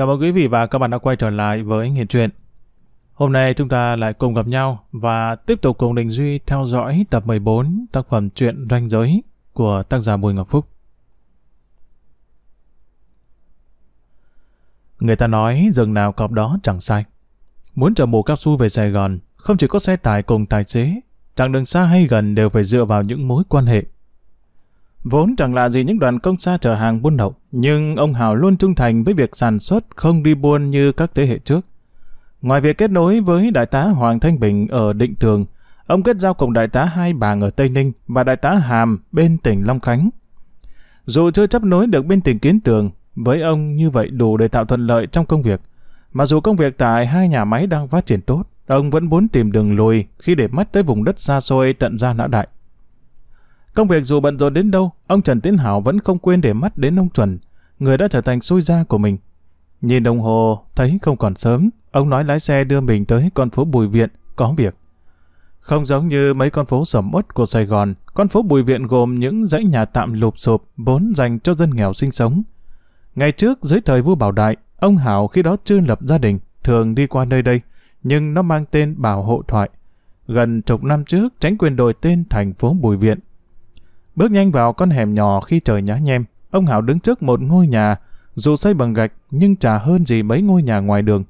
Chào mừng quý vị và các bạn đã quay trở lại với Nghiện Truyện. Hôm nay chúng ta lại cùng gặp nhau và tiếp tục cùng Đình Duy theo dõi tập 14 tác phẩm Truyện Ranh Giới của tác giả Bùi Ngọc Phúc. Người ta nói rừng nào cọp đó chẳng sai. Muốn trở mù cao su về Sài Gòn, không chỉ có xe tải cùng tài xế, chặng đường xa hay gần đều phải dựa vào những mối quan hệ Vốn chẳng lạ gì những đoàn công xa chở hàng buôn lậu, nhưng ông Hào luôn trung thành với việc sản xuất không đi buôn như các thế hệ trước. Ngoài việc kết nối với đại tá Hoàng Thanh Bình ở Định Tường, ông kết giao cùng đại tá Hai Bàng ở Tây Ninh và đại tá Hàm bên tỉnh Long Khánh. Dù chưa chấp nối được bên tỉnh Kiến Tường, với ông như vậy đủ để tạo thuận lợi trong công việc. mà dù công việc tại hai nhà máy đang phát triển tốt, ông vẫn muốn tìm đường lùi khi để mắt tới vùng đất xa xôi tận ra nã đại. Công việc dù bận rộn đến đâu, ông Trần Tiến Hảo vẫn không quên để mắt đến ông Chuẩn, người đã trở thành xui gia của mình. Nhìn đồng hồ, thấy không còn sớm, ông nói lái xe đưa mình tới con phố Bùi Viện, có việc. Không giống như mấy con phố sầm uất của Sài Gòn, con phố Bùi Viện gồm những dãy nhà tạm lụp sụp vốn dành cho dân nghèo sinh sống. Ngày trước, dưới thời vua Bảo Đại, ông Hảo khi đó chưa lập gia đình, thường đi qua nơi đây, nhưng nó mang tên Bảo Hộ Thoại. Gần chục năm trước, tránh quyền đổi tên thành phố Bùi Viện Bước nhanh vào con hẻm nhỏ khi trời nhá nhem, ông Hảo đứng trước một ngôi nhà, dù xây bằng gạch nhưng chả hơn gì mấy ngôi nhà ngoài đường.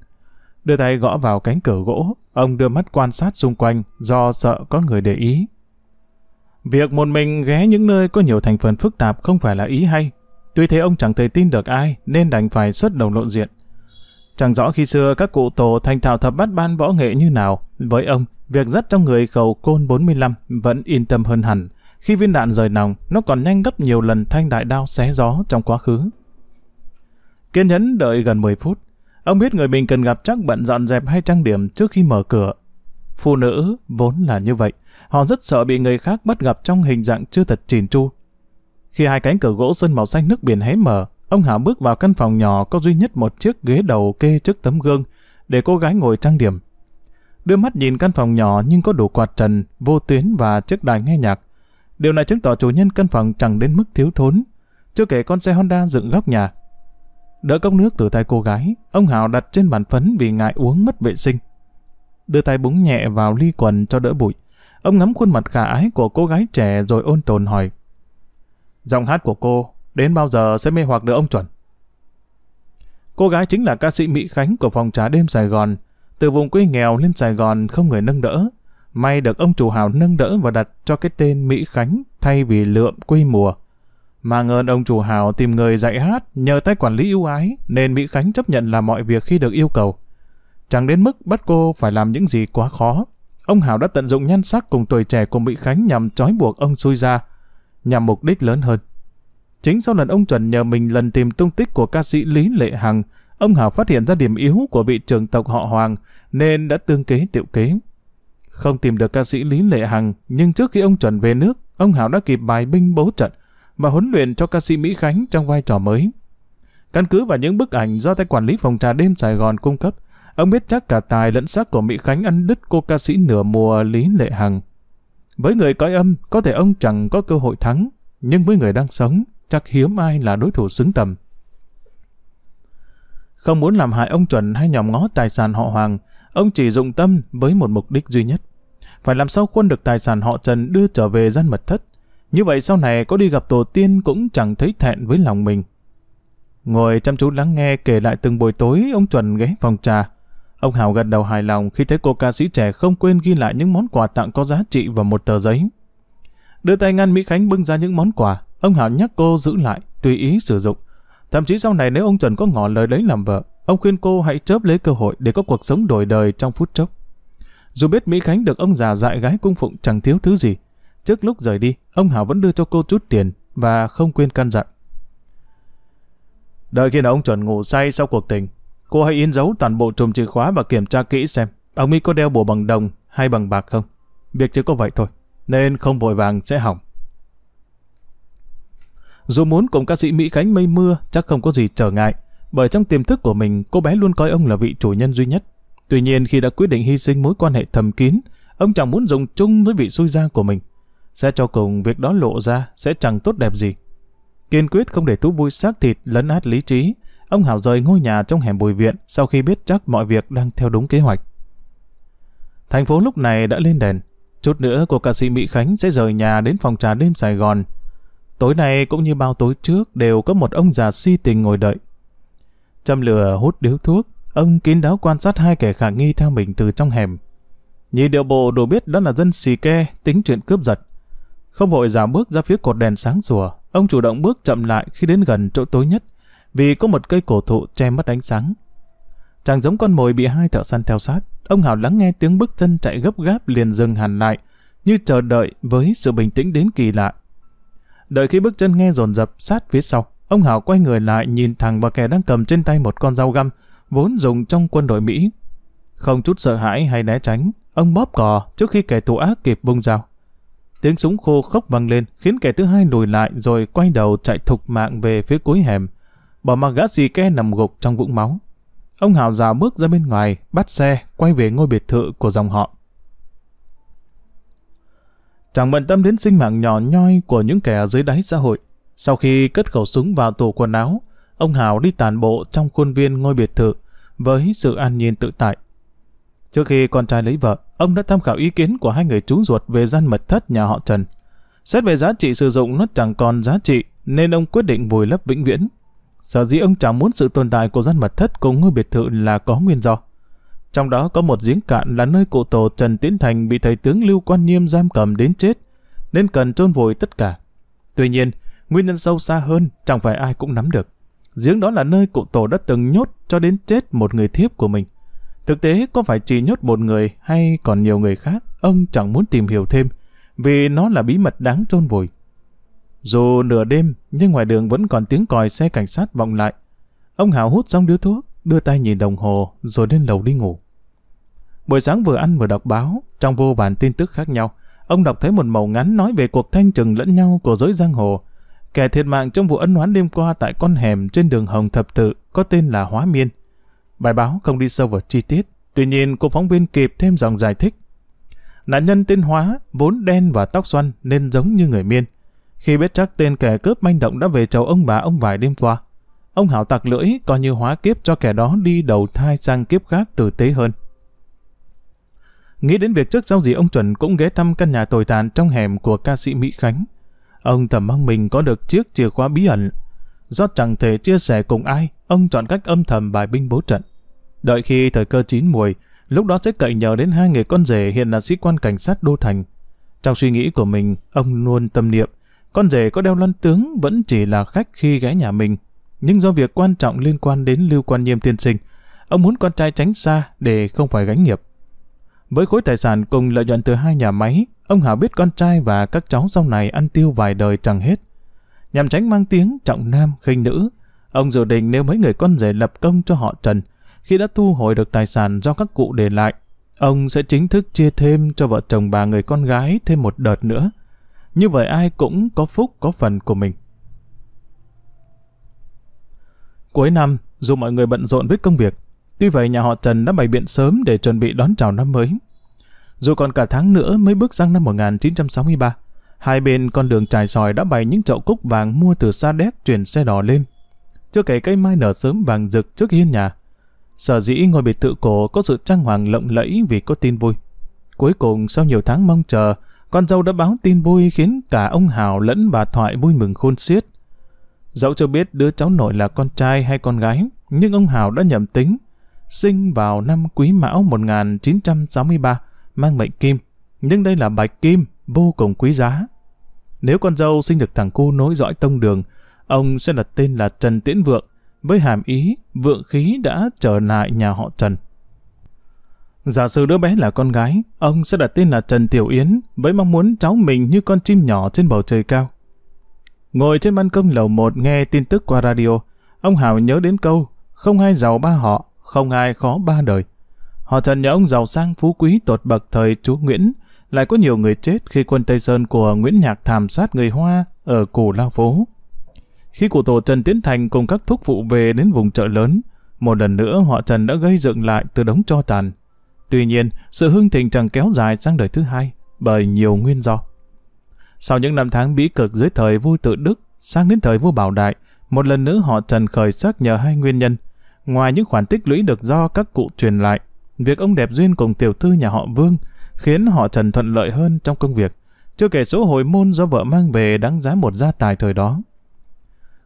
Đưa tay gõ vào cánh cửa gỗ, ông đưa mắt quan sát xung quanh do sợ có người để ý. Việc một mình ghé những nơi có nhiều thành phần phức tạp không phải là ý hay. Tuy thế ông chẳng thể tin được ai nên đành phải xuất đầu lộ diện. Chẳng rõ khi xưa các cụ tổ thành thạo thập bát ban võ nghệ như nào, với ông, việc dắt trong người khẩu côn 45 vẫn yên tâm hơn hẳn khi viên đạn rời nòng, nó còn nhanh gấp nhiều lần thanh đại đao xé gió trong quá khứ. Kiên nhẫn đợi gần 10 phút, ông biết người mình cần gặp chắc bận dọn dẹp hay trang điểm trước khi mở cửa. Phụ nữ vốn là như vậy, họ rất sợ bị người khác bắt gặp trong hình dạng chưa thật chỉn chu. Khi hai cánh cửa gỗ sơn màu xanh nước biển hé mở, ông Hảo bước vào căn phòng nhỏ có duy nhất một chiếc ghế đầu kê trước tấm gương để cô gái ngồi trang điểm. Đưa mắt nhìn căn phòng nhỏ nhưng có đủ quạt trần, vô tuyến và chiếc đài nghe nhạc. Điều này chứng tỏ chủ nhân căn phòng chẳng đến mức thiếu thốn. Chưa kể con xe Honda dựng góc nhà. Đỡ cốc nước từ tay cô gái, ông Hào đặt trên bàn phấn vì ngại uống mất vệ sinh. Đưa tay búng nhẹ vào ly quần cho đỡ bụi. Ông ngắm khuôn mặt khả ái của cô gái trẻ rồi ôn tồn hỏi. Giọng hát của cô đến bao giờ sẽ mê hoặc được ông chuẩn? Cô gái chính là ca sĩ Mỹ Khánh của phòng trà đêm Sài Gòn. Từ vùng quê nghèo lên Sài Gòn không người nâng đỡ, May được ông chủ hào nâng đỡ và đặt cho cái tên Mỹ Khánh thay vì lượm quê mùa. Mà ngờ ông chủ hào tìm người dạy hát nhờ tay quản lý ưu ái nên Mỹ Khánh chấp nhận làm mọi việc khi được yêu cầu. Chẳng đến mức bắt cô phải làm những gì quá khó. Ông Hào đã tận dụng nhan sắc cùng tuổi trẻ của Mỹ Khánh nhằm trói buộc ông xui ra, nhằm mục đích lớn hơn. Chính sau lần ông Chuẩn nhờ mình lần tìm tung tích của ca sĩ Lý Lệ Hằng, ông Hào phát hiện ra điểm yếu của vị trưởng tộc họ Hoàng nên đã tương kế tiệu kế. Không tìm được ca sĩ Lý Lệ Hằng, nhưng trước khi ông Chuẩn về nước, ông Hảo đã kịp bài binh bố trận và huấn luyện cho ca sĩ Mỹ Khánh trong vai trò mới. Căn cứ vào những bức ảnh do tay quản lý phòng trà đêm Sài Gòn cung cấp, ông biết chắc cả tài lẫn sắc của Mỹ Khánh ăn đứt cô ca sĩ nửa mùa Lý Lệ Hằng. Với người cõi âm, có thể ông chẳng có cơ hội thắng, nhưng với người đang sống, chắc hiếm ai là đối thủ xứng tầm. Không muốn làm hại ông Chuẩn hay nhòm ngó tài sản họ Hoàng, ông chỉ dụng tâm với một mục đích duy nhất phải làm sao quân được tài sản họ Trần đưa trở về dân mật thất. Như vậy sau này có đi gặp tổ tiên cũng chẳng thấy thẹn với lòng mình. Ngồi chăm chú lắng nghe kể lại từng buổi tối ông Chuẩn ghé phòng trà. Ông Hào gật đầu hài lòng khi thấy cô ca sĩ trẻ không quên ghi lại những món quà tặng có giá trị vào một tờ giấy. Đưa tay ngăn Mỹ Khánh bưng ra những món quà, ông Hào nhắc cô giữ lại, tùy ý sử dụng. Thậm chí sau này nếu ông Trần có ngỏ lời lấy làm vợ, ông khuyên cô hãy chớp lấy cơ hội để có cuộc sống đổi đời trong phút chốc. Dù biết Mỹ Khánh được ông già dại gái cung phụng chẳng thiếu thứ gì, trước lúc rời đi, ông Hảo vẫn đưa cho cô chút tiền và không quên căn dặn. Đợi khi nào ông chuẩn ngủ say sau cuộc tình, cô hãy in dấu toàn bộ chùm chìa khóa và kiểm tra kỹ xem ông Mỹ có đeo bùa bằng đồng hay bằng bạc không. Việc chỉ có vậy thôi, nên không vội vàng sẽ hỏng. Dù muốn cùng ca sĩ Mỹ Khánh mây mưa chắc không có gì trở ngại, bởi trong tiềm thức của mình cô bé luôn coi ông là vị chủ nhân duy nhất Tuy nhiên khi đã quyết định hy sinh mối quan hệ thầm kín, ông chẳng muốn dùng chung với vị xui gia của mình. Sẽ cho cùng việc đó lộ ra sẽ chẳng tốt đẹp gì. Kiên quyết không để thú vui xác thịt lấn át lý trí, ông Hảo rời ngôi nhà trong hẻm bùi viện sau khi biết chắc mọi việc đang theo đúng kế hoạch. Thành phố lúc này đã lên đèn. Chút nữa cô ca sĩ Mỹ Khánh sẽ rời nhà đến phòng trà đêm Sài Gòn. Tối nay cũng như bao tối trước đều có một ông già si tình ngồi đợi. Châm lửa hút điếu thuốc, Ông kín đáo quan sát hai kẻ khả nghi theo mình từ trong hẻm. Nhị điệu bộ đủ biết đó là dân xì ke tính chuyện cướp giật. Không vội giả bước ra phía cột đèn sáng rùa, ông chủ động bước chậm lại khi đến gần chỗ tối nhất, vì có một cây cổ thụ che mất ánh sáng. Chàng giống con mồi bị hai thợ săn theo sát, ông hào lắng nghe tiếng bước chân chạy gấp gáp liền dừng hẳn lại, như chờ đợi với sự bình tĩnh đến kỳ lạ. Đợi khi bước chân nghe dồn dập sát phía sau, ông hào quay người lại nhìn thẳng vào kẻ đang cầm trên tay một con dao găm, vốn dùng trong quân đội Mỹ. Không chút sợ hãi hay né tránh, ông bóp cò trước khi kẻ thù ác kịp vung dao. Tiếng súng khô khốc vang lên khiến kẻ thứ hai lùi lại rồi quay đầu chạy thục mạng về phía cuối hẻm. Bỏ mặc gã xì ke nằm gục trong vũng máu. Ông Hào rào bước ra bên ngoài, bắt xe, quay về ngôi biệt thự của dòng họ. Chẳng bận tâm đến sinh mạng nhỏ nhoi của những kẻ dưới đáy xã hội. Sau khi cất khẩu súng vào tủ quần áo, ông Hào đi tàn bộ trong khuôn viên ngôi biệt thự với sự an nhiên tự tại. Trước khi con trai lấy vợ, ông đã tham khảo ý kiến của hai người chú ruột về gian mật thất nhà họ Trần. Xét về giá trị sử dụng nó chẳng còn giá trị nên ông quyết định vùi lấp vĩnh viễn. Sở dĩ ông chẳng muốn sự tồn tại của gian mật thất cùng ngôi biệt thự là có nguyên do. Trong đó có một giếng cạn là nơi cụ tổ Trần Tiến Thành bị thầy tướng Lưu Quan Nhiêm giam cầm đến chết, nên cần trôn vùi tất cả. Tuy nhiên, nguyên nhân sâu xa hơn chẳng phải ai cũng nắm được. Giếng đó là nơi cụ tổ đã từng nhốt cho đến chết một người thiếp của mình. Thực tế có phải chỉ nhốt một người hay còn nhiều người khác, ông chẳng muốn tìm hiểu thêm, vì nó là bí mật đáng trôn vùi. Dù nửa đêm, nhưng ngoài đường vẫn còn tiếng còi xe cảnh sát vọng lại. Ông Hào hút xong đứa thuốc, đưa tay nhìn đồng hồ, rồi lên lầu đi ngủ. Buổi sáng vừa ăn vừa đọc báo, trong vô vàn tin tức khác nhau, ông đọc thấy một màu ngắn nói về cuộc thanh trừng lẫn nhau của giới giang hồ, Kẻ thiệt mạng trong vụ ân oán đêm qua tại con hẻm trên đường Hồng Thập Tự có tên là Hóa Miên. Bài báo không đi sâu vào chi tiết, tuy nhiên cô phóng viên kịp thêm dòng giải thích. Nạn nhân tên Hóa, vốn đen và tóc xoăn nên giống như người Miên. Khi biết chắc tên kẻ cướp manh động đã về chầu ông bà ông vài đêm qua, ông Hảo tặc lưỡi coi như hóa kiếp cho kẻ đó đi đầu thai sang kiếp khác tử tế hơn. Nghĩ đến việc trước sau gì ông Chuẩn cũng ghé thăm căn nhà tồi tàn trong hẻm của ca sĩ Mỹ Khánh, Ông thầm mong mình có được chiếc chìa khóa bí ẩn. Do chẳng thể chia sẻ cùng ai, ông chọn cách âm thầm bài binh bố trận. Đợi khi thời cơ chín muồi, lúc đó sẽ cậy nhờ đến hai người con rể hiện là sĩ quan cảnh sát Đô Thành. Trong suy nghĩ của mình, ông luôn tâm niệm, con rể có đeo lân tướng vẫn chỉ là khách khi ghé nhà mình. Nhưng do việc quan trọng liên quan đến Lưu Quan Nhiêm tiên sinh, ông muốn con trai tránh xa để không phải gánh nghiệp. Với khối tài sản cùng lợi nhuận từ hai nhà máy, ông Hảo biết con trai và các cháu sau này ăn tiêu vài đời chẳng hết. Nhằm tránh mang tiếng trọng nam khinh nữ, ông dự định nếu mấy người con rể lập công cho họ Trần, khi đã thu hồi được tài sản do các cụ để lại, ông sẽ chính thức chia thêm cho vợ chồng bà người con gái thêm một đợt nữa. Như vậy ai cũng có phúc có phần của mình. Cuối năm, dù mọi người bận rộn với công việc, Tuy vậy nhà họ Trần đã bày biện sớm để chuẩn bị đón chào năm mới. Dù còn cả tháng nữa mới bước sang năm 1963, hai bên con đường trải sỏi đã bày những chậu cúc vàng mua từ xa đéc chuyển xe đỏ lên. Chưa kể cây mai nở sớm vàng rực trước hiên nhà. Sở dĩ ngôi biệt thự cổ có sự trang hoàng lộng lẫy vì có tin vui. Cuối cùng sau nhiều tháng mong chờ, con dâu đã báo tin vui khiến cả ông Hào lẫn bà Thoại vui mừng khôn xiết. Dẫu chưa biết đứa cháu nội là con trai hay con gái, nhưng ông Hào đã nhầm tính sinh vào năm Quý Mão 1963, mang mệnh Kim, nhưng đây là bạch kim, vô cùng quý giá. Nếu con dâu sinh được thằng cu nối dõi tông đường, ông sẽ đặt tên là Trần Tiễn Vượng, với hàm ý vượng khí đã trở lại nhà họ Trần. Giả sử đứa bé là con gái, ông sẽ đặt tên là Trần Tiểu Yến, với mong muốn cháu mình như con chim nhỏ trên bầu trời cao. Ngồi trên ban công lầu 1 nghe tin tức qua radio, ông Hào nhớ đến câu, không ai giàu ba họ, không ai khó ba đời. Họ Trần nhà ông giàu sang phú quý tột bậc thời chú Nguyễn, lại có nhiều người chết khi quân Tây Sơn của Nguyễn Nhạc thảm sát người Hoa ở Cù Lao Phố. Khi cụ tổ Trần Tiến Thành cùng các thúc phụ về đến vùng chợ lớn, một lần nữa họ Trần đã gây dựng lại từ đống cho tàn. Tuy nhiên, sự hưng thịnh chẳng kéo dài sang đời thứ hai bởi nhiều nguyên do. Sau những năm tháng bí cực dưới thời vua tự Đức sang đến thời vua Bảo Đại, một lần nữa họ Trần khởi sắc nhờ hai nguyên nhân – ngoài những khoản tích lũy được do các cụ truyền lại, việc ông đẹp duyên cùng tiểu thư nhà họ Vương khiến họ Trần thuận lợi hơn trong công việc, chưa kể số hồi môn do vợ mang về đáng giá một gia tài thời đó.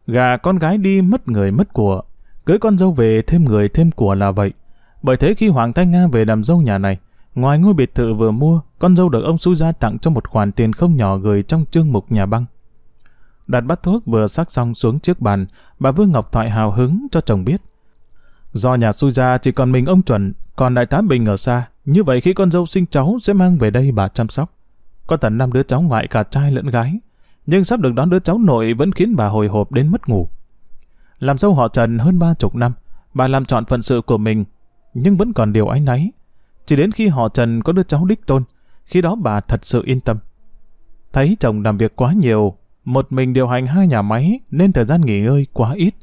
Gà con gái đi mất người mất của, cưới con dâu về thêm người thêm của là vậy. Bởi thế khi Hoàng Thanh Nga về làm dâu nhà này, ngoài ngôi biệt thự vừa mua, con dâu được ông Su Gia tặng cho một khoản tiền không nhỏ gửi trong chương mục nhà băng. Đặt bát thuốc vừa sắc xong xuống trước bàn, bà Vương Ngọc Thoại hào hứng cho chồng biết. Do nhà xui ra chỉ còn mình ông Chuẩn, còn đại tá Bình ở xa, như vậy khi con dâu sinh cháu sẽ mang về đây bà chăm sóc. Có tận năm đứa cháu ngoại cả trai lẫn gái, nhưng sắp được đón đứa cháu nội vẫn khiến bà hồi hộp đến mất ngủ. Làm dâu họ Trần hơn ba chục năm, bà làm chọn phận sự của mình, nhưng vẫn còn điều ái náy. Chỉ đến khi họ Trần có đứa cháu đích tôn, khi đó bà thật sự yên tâm. Thấy chồng làm việc quá nhiều, một mình điều hành hai nhà máy nên thời gian nghỉ ngơi quá ít.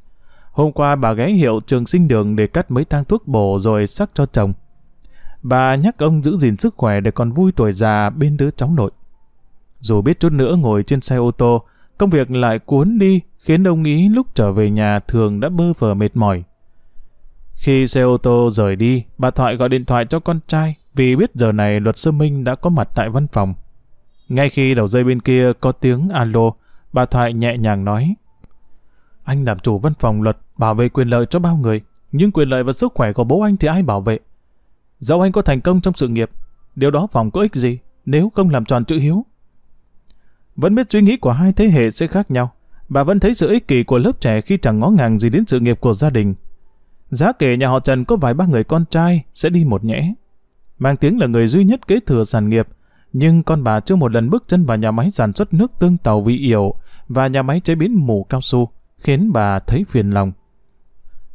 Hôm qua bà ghé hiệu trường sinh đường để cắt mấy thang thuốc bổ rồi sắc cho chồng. Bà nhắc ông giữ gìn sức khỏe để còn vui tuổi già bên đứa cháu nội. Dù biết chút nữa ngồi trên xe ô tô, công việc lại cuốn đi khiến ông ý lúc trở về nhà thường đã bơ vờ mệt mỏi. Khi xe ô tô rời đi, bà Thoại gọi điện thoại cho con trai vì biết giờ này luật sư Minh đã có mặt tại văn phòng. Ngay khi đầu dây bên kia có tiếng alo, bà Thoại nhẹ nhàng nói anh làm chủ văn phòng luật bảo vệ quyền lợi cho bao người, nhưng quyền lợi và sức khỏe của bố anh thì ai bảo vệ? Dẫu anh có thành công trong sự nghiệp, điều đó phòng có ích gì nếu không làm tròn chữ hiếu? Vẫn biết suy nghĩ của hai thế hệ sẽ khác nhau, bà vẫn thấy sự ích kỷ của lớp trẻ khi chẳng ngó ngàng gì đến sự nghiệp của gia đình. Giá kể nhà họ Trần có vài ba người con trai sẽ đi một nhẽ. Mang tiếng là người duy nhất kế thừa sản nghiệp, nhưng con bà chưa một lần bước chân vào nhà máy sản xuất nước tương tàu vị yểu và nhà máy chế biến mù cao su khiến bà thấy phiền lòng.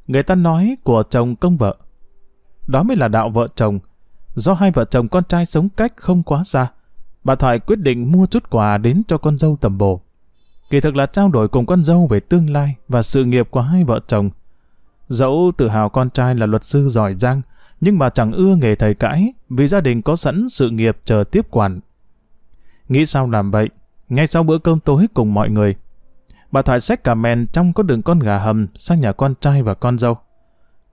Người ta nói của chồng công vợ. Đó mới là đạo vợ chồng. Do hai vợ chồng con trai sống cách không quá xa, bà Thoại quyết định mua chút quà đến cho con dâu tầm bổ. Kỳ thực là trao đổi cùng con dâu về tương lai và sự nghiệp của hai vợ chồng. Dẫu tự hào con trai là luật sư giỏi giang, nhưng bà chẳng ưa nghề thầy cãi vì gia đình có sẵn sự nghiệp chờ tiếp quản. Nghĩ sao làm vậy? Ngay sau bữa cơm tối cùng mọi người, bà Thoại xách cả men trong có đường con gà hầm sang nhà con trai và con dâu.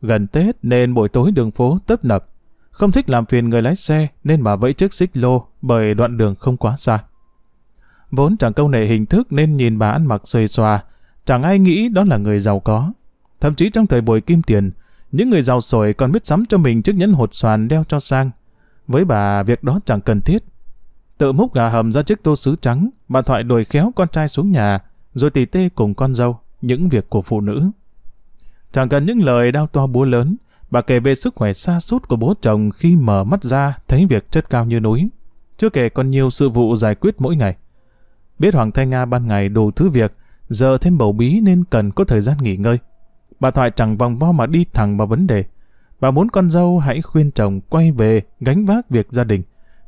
Gần Tết nên buổi tối đường phố tấp nập. Không thích làm phiền người lái xe nên bà vẫy chiếc xích lô bởi đoạn đường không quá xa. Vốn chẳng câu nệ hình thức nên nhìn bà ăn mặc xòe xòa, chẳng ai nghĩ đó là người giàu có. Thậm chí trong thời buổi kim tiền, những người giàu sổi còn biết sắm cho mình chiếc nhẫn hột xoàn đeo cho sang. Với bà, việc đó chẳng cần thiết. Tự múc gà hầm ra chiếc tô sứ trắng, bà Thoại đuổi khéo con trai xuống nhà, rồi tỉ tê cùng con dâu, những việc của phụ nữ. Chẳng cần những lời đau to búa lớn, bà kể về sức khỏe xa sút của bố chồng khi mở mắt ra thấy việc chất cao như núi. Chưa kể còn nhiều sự vụ giải quyết mỗi ngày. Biết Hoàng Thanh Nga ban ngày đủ thứ việc, giờ thêm bầu bí nên cần có thời gian nghỉ ngơi. Bà Thoại chẳng vòng vo mà đi thẳng vào vấn đề. Bà muốn con dâu hãy khuyên chồng quay về gánh vác việc gia đình,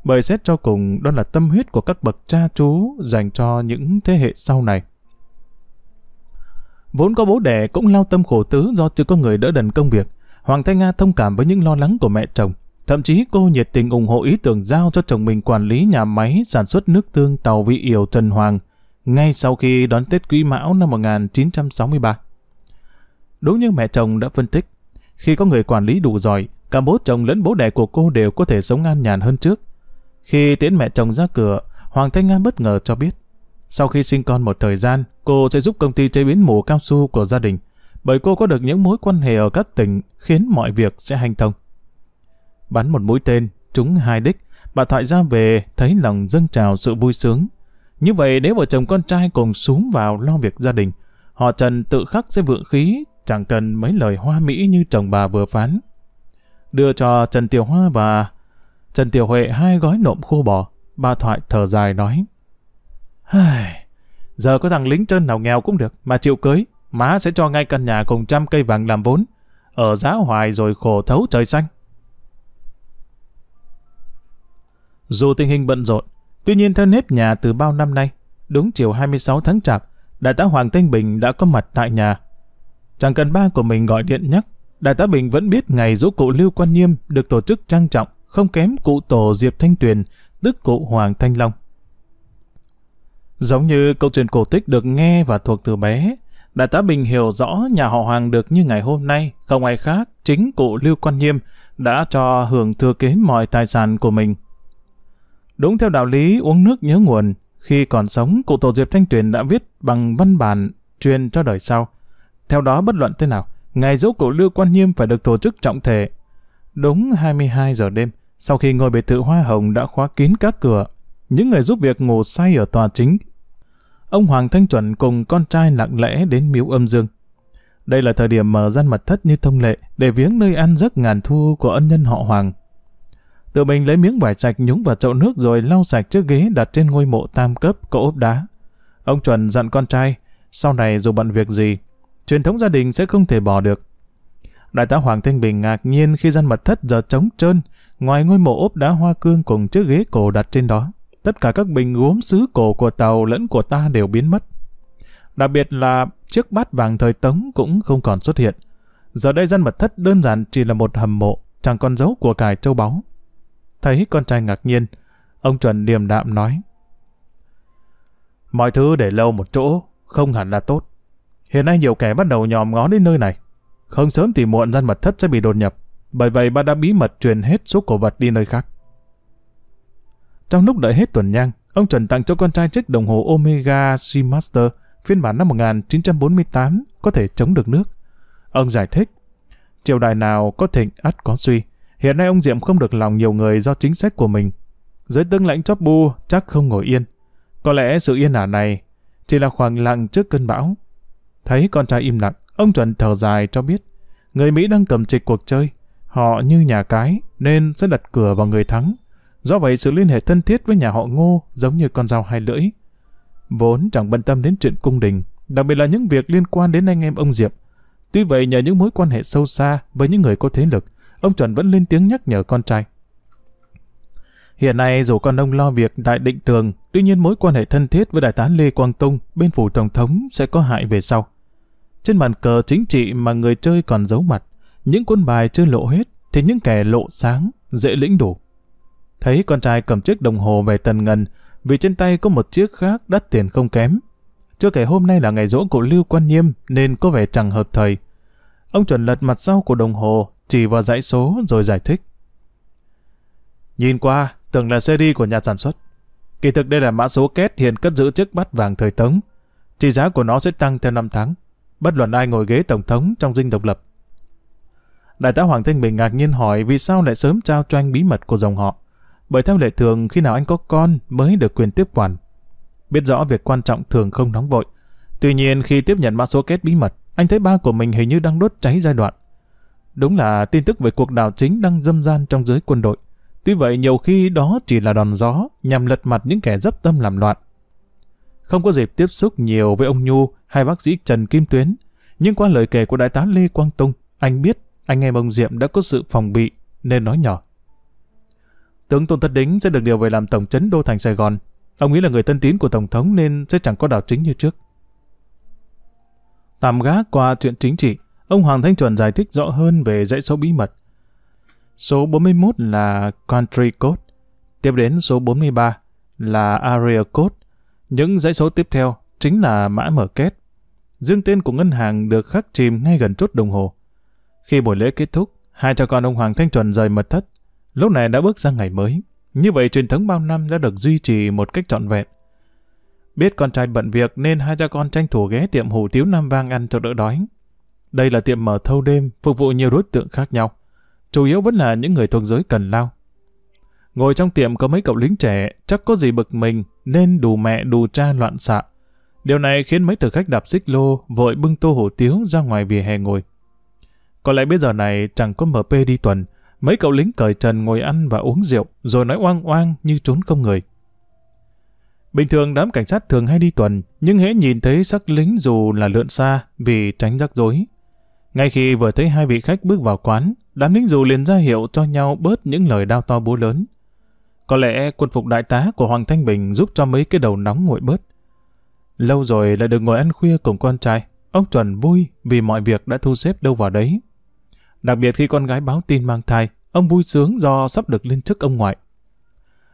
bởi xét cho cùng đó là tâm huyết của các bậc cha chú dành cho những thế hệ sau này. Vốn có bố đẻ cũng lao tâm khổ tứ do chưa có người đỡ đần công việc. Hoàng Thanh Nga thông cảm với những lo lắng của mẹ chồng. Thậm chí cô nhiệt tình ủng hộ ý tưởng giao cho chồng mình quản lý nhà máy sản xuất nước tương tàu vị yểu Trần Hoàng ngay sau khi đón Tết Quý Mão năm 1963. Đúng như mẹ chồng đã phân tích, khi có người quản lý đủ giỏi, cả bố chồng lẫn bố đẻ của cô đều có thể sống an nhàn hơn trước. Khi tiến mẹ chồng ra cửa, Hoàng Thanh Nga bất ngờ cho biết sau khi sinh con một thời gian, cô sẽ giúp công ty chế biến mù cao su của gia đình, bởi cô có được những mối quan hệ ở các tỉnh khiến mọi việc sẽ hành thông. Bắn một mũi tên, trúng hai đích, bà Thoại ra về thấy lòng dâng trào sự vui sướng. Như vậy nếu vợ chồng con trai cùng xuống vào lo việc gia đình, họ Trần tự khắc sẽ vượng khí, chẳng cần mấy lời hoa mỹ như chồng bà vừa phán. Đưa cho Trần Tiểu Hoa và Trần Tiểu Huệ hai gói nộm khô bò, bà Thoại thở dài nói. Giờ có thằng lính trơn nào nghèo cũng được, mà chịu cưới, má sẽ cho ngay căn nhà cùng trăm cây vàng làm vốn. Ở giá hoài rồi khổ thấu trời xanh. Dù tình hình bận rộn, tuy nhiên theo nếp nhà từ bao năm nay, đúng chiều 26 tháng Chạp, Đại tá Hoàng Thanh Bình đã có mặt tại nhà. Chẳng cần ba của mình gọi điện nhắc, Đại tá Bình vẫn biết ngày dỗ cụ Lưu Quan Nhiêm được tổ chức trang trọng, không kém cụ tổ Diệp Thanh Tuyền, tức cụ Hoàng Thanh Long. Giống như câu chuyện cổ tích được nghe và thuộc từ bé, Đại tá Bình hiểu rõ nhà họ Hoàng được như ngày hôm nay, không ai khác, chính cụ Lưu Quan Nhiêm đã cho hưởng thừa kế mọi tài sản của mình. Đúng theo đạo lý uống nước nhớ nguồn, khi còn sống, cụ Tổ Diệp Thanh Tuyền đã viết bằng văn bản truyền cho đời sau. Theo đó bất luận thế nào, ngày dỗ cụ Lưu Quan Nhiêm phải được tổ chức trọng thể. Đúng 22 giờ đêm, sau khi ngôi biệt thự Hoa Hồng đã khóa kín các cửa, những người giúp việc ngủ say ở tòa chính. Ông Hoàng Thanh Chuẩn cùng con trai lặng lẽ đến miếu âm dương. Đây là thời điểm mở gian mật thất như thông lệ để viếng nơi ăn giấc ngàn thu của ân nhân họ Hoàng. Tự mình lấy miếng vải sạch nhúng vào chậu nước rồi lau sạch trước ghế đặt trên ngôi mộ tam cấp có ốp đá. Ông Chuẩn dặn con trai, sau này dù bận việc gì, truyền thống gia đình sẽ không thể bỏ được. Đại tá Hoàng Thanh Bình ngạc nhiên khi gian mật thất giờ trống trơn, ngoài ngôi mộ ốp đá hoa cương cùng chiếc ghế cổ đặt trên đó tất cả các bình gốm sứ cổ của tàu lẫn của ta đều biến mất. Đặc biệt là chiếc bát vàng thời Tống cũng không còn xuất hiện. Giờ đây dân mật thất đơn giản chỉ là một hầm mộ, chẳng còn dấu của cải châu báu. Thấy con trai ngạc nhiên, ông Chuẩn điềm đạm nói. Mọi thứ để lâu một chỗ, không hẳn là tốt. Hiện nay nhiều kẻ bắt đầu nhòm ngó đến nơi này. Không sớm thì muộn gian mật thất sẽ bị đột nhập. Bởi vậy bà đã bí mật truyền hết số cổ vật đi nơi khác. Trong lúc đợi hết tuần nhang, ông Trần tặng cho con trai chiếc đồng hồ Omega Seamaster phiên bản năm 1948 có thể chống được nước. Ông giải thích, triều đại nào có thịnh ắt có suy. Hiện nay ông Diệm không được lòng nhiều người do chính sách của mình. Giới tướng lãnh chóp bu chắc không ngồi yên. Có lẽ sự yên ả này chỉ là khoảng lặng trước cơn bão. Thấy con trai im lặng, ông trần thở dài cho biết người Mỹ đang cầm trịch cuộc chơi. Họ như nhà cái nên sẽ đặt cửa vào người thắng. Do vậy sự liên hệ thân thiết với nhà họ Ngô giống như con dao hai lưỡi. Vốn chẳng bận tâm đến chuyện cung đình, đặc biệt là những việc liên quan đến anh em ông Diệp. Tuy vậy nhờ những mối quan hệ sâu xa với những người có thế lực, ông Chuẩn vẫn lên tiếng nhắc nhở con trai. Hiện nay dù con ông lo việc đại định trường tuy nhiên mối quan hệ thân thiết với đại tá Lê Quang Tung bên phủ tổng thống sẽ có hại về sau. Trên bàn cờ chính trị mà người chơi còn giấu mặt, những quân bài chưa lộ hết thì những kẻ lộ sáng dễ lĩnh đủ thấy con trai cầm chiếc đồng hồ về tần ngần, vì trên tay có một chiếc khác đắt tiền không kém. Chưa kể hôm nay là ngày rỗ của Lưu Quan Nhiêm nên có vẻ chẳng hợp thời. Ông chuẩn lật mặt sau của đồng hồ, chỉ vào dãy số rồi giải thích. Nhìn qua, tưởng là series của nhà sản xuất. Kỳ thực đây là mã số kết hiện cất giữ chiếc bát vàng thời tống. Trị giá của nó sẽ tăng theo năm tháng, bất luận ai ngồi ghế tổng thống trong dinh độc lập. Đại tá Hoàng Thanh Bình ngạc nhiên hỏi vì sao lại sớm trao cho anh bí mật của dòng họ bởi theo lệ thường khi nào anh có con mới được quyền tiếp quản. Biết rõ việc quan trọng thường không nóng vội. Tuy nhiên khi tiếp nhận mã số kết bí mật, anh thấy ba của mình hình như đang đốt cháy giai đoạn. Đúng là tin tức về cuộc đảo chính đang dâm gian trong giới quân đội. Tuy vậy nhiều khi đó chỉ là đòn gió nhằm lật mặt những kẻ dấp tâm làm loạn. Không có dịp tiếp xúc nhiều với ông Nhu hay bác sĩ Trần Kim Tuyến, nhưng qua lời kể của đại tá Lê Quang Tung, anh biết anh em ông Diệm đã có sự phòng bị nên nói nhỏ tướng Tôn Thất Đính sẽ được điều về làm tổng trấn đô thành Sài Gòn. Ông ấy là người thân tín của Tổng thống nên sẽ chẳng có đảo chính như trước. Tạm gác qua chuyện chính trị, ông Hoàng Thanh Chuẩn giải thích rõ hơn về dãy số bí mật. Số 41 là Country Code, tiếp đến số 43 là Area Code. Những dãy số tiếp theo chính là mã mở kết. Dương tên của ngân hàng được khắc chìm ngay gần chốt đồng hồ. Khi buổi lễ kết thúc, hai cha con ông Hoàng Thanh Chuẩn rời mật thất, Lúc này đã bước sang ngày mới, như vậy truyền thống bao năm đã được duy trì một cách trọn vẹn. Biết con trai bận việc nên hai cha con tranh thủ ghé tiệm hủ tiếu Nam Vang ăn cho đỡ đói. Đây là tiệm mở thâu đêm, phục vụ nhiều đối tượng khác nhau. Chủ yếu vẫn là những người thuộc giới cần lao. Ngồi trong tiệm có mấy cậu lính trẻ, chắc có gì bực mình nên đù mẹ đù cha loạn xạ. Điều này khiến mấy thực khách đạp xích lô vội bưng tô hủ tiếu ra ngoài vỉa hè ngồi. Có lẽ bây giờ này chẳng có MP đi tuần, Mấy cậu lính cởi trần ngồi ăn và uống rượu, rồi nói oang oang như trốn không người. Bình thường đám cảnh sát thường hay đi tuần, nhưng hễ nhìn thấy sắc lính dù là lượn xa vì tránh rắc rối. Ngay khi vừa thấy hai vị khách bước vào quán, đám lính dù liền ra hiệu cho nhau bớt những lời đao to búa lớn. Có lẽ quân phục đại tá của Hoàng Thanh Bình giúp cho mấy cái đầu nóng nguội bớt. Lâu rồi lại được ngồi ăn khuya cùng con trai, ông Chuẩn vui vì mọi việc đã thu xếp đâu vào đấy. Đặc biệt khi con gái báo tin mang thai, ông vui sướng do sắp được lên chức ông ngoại.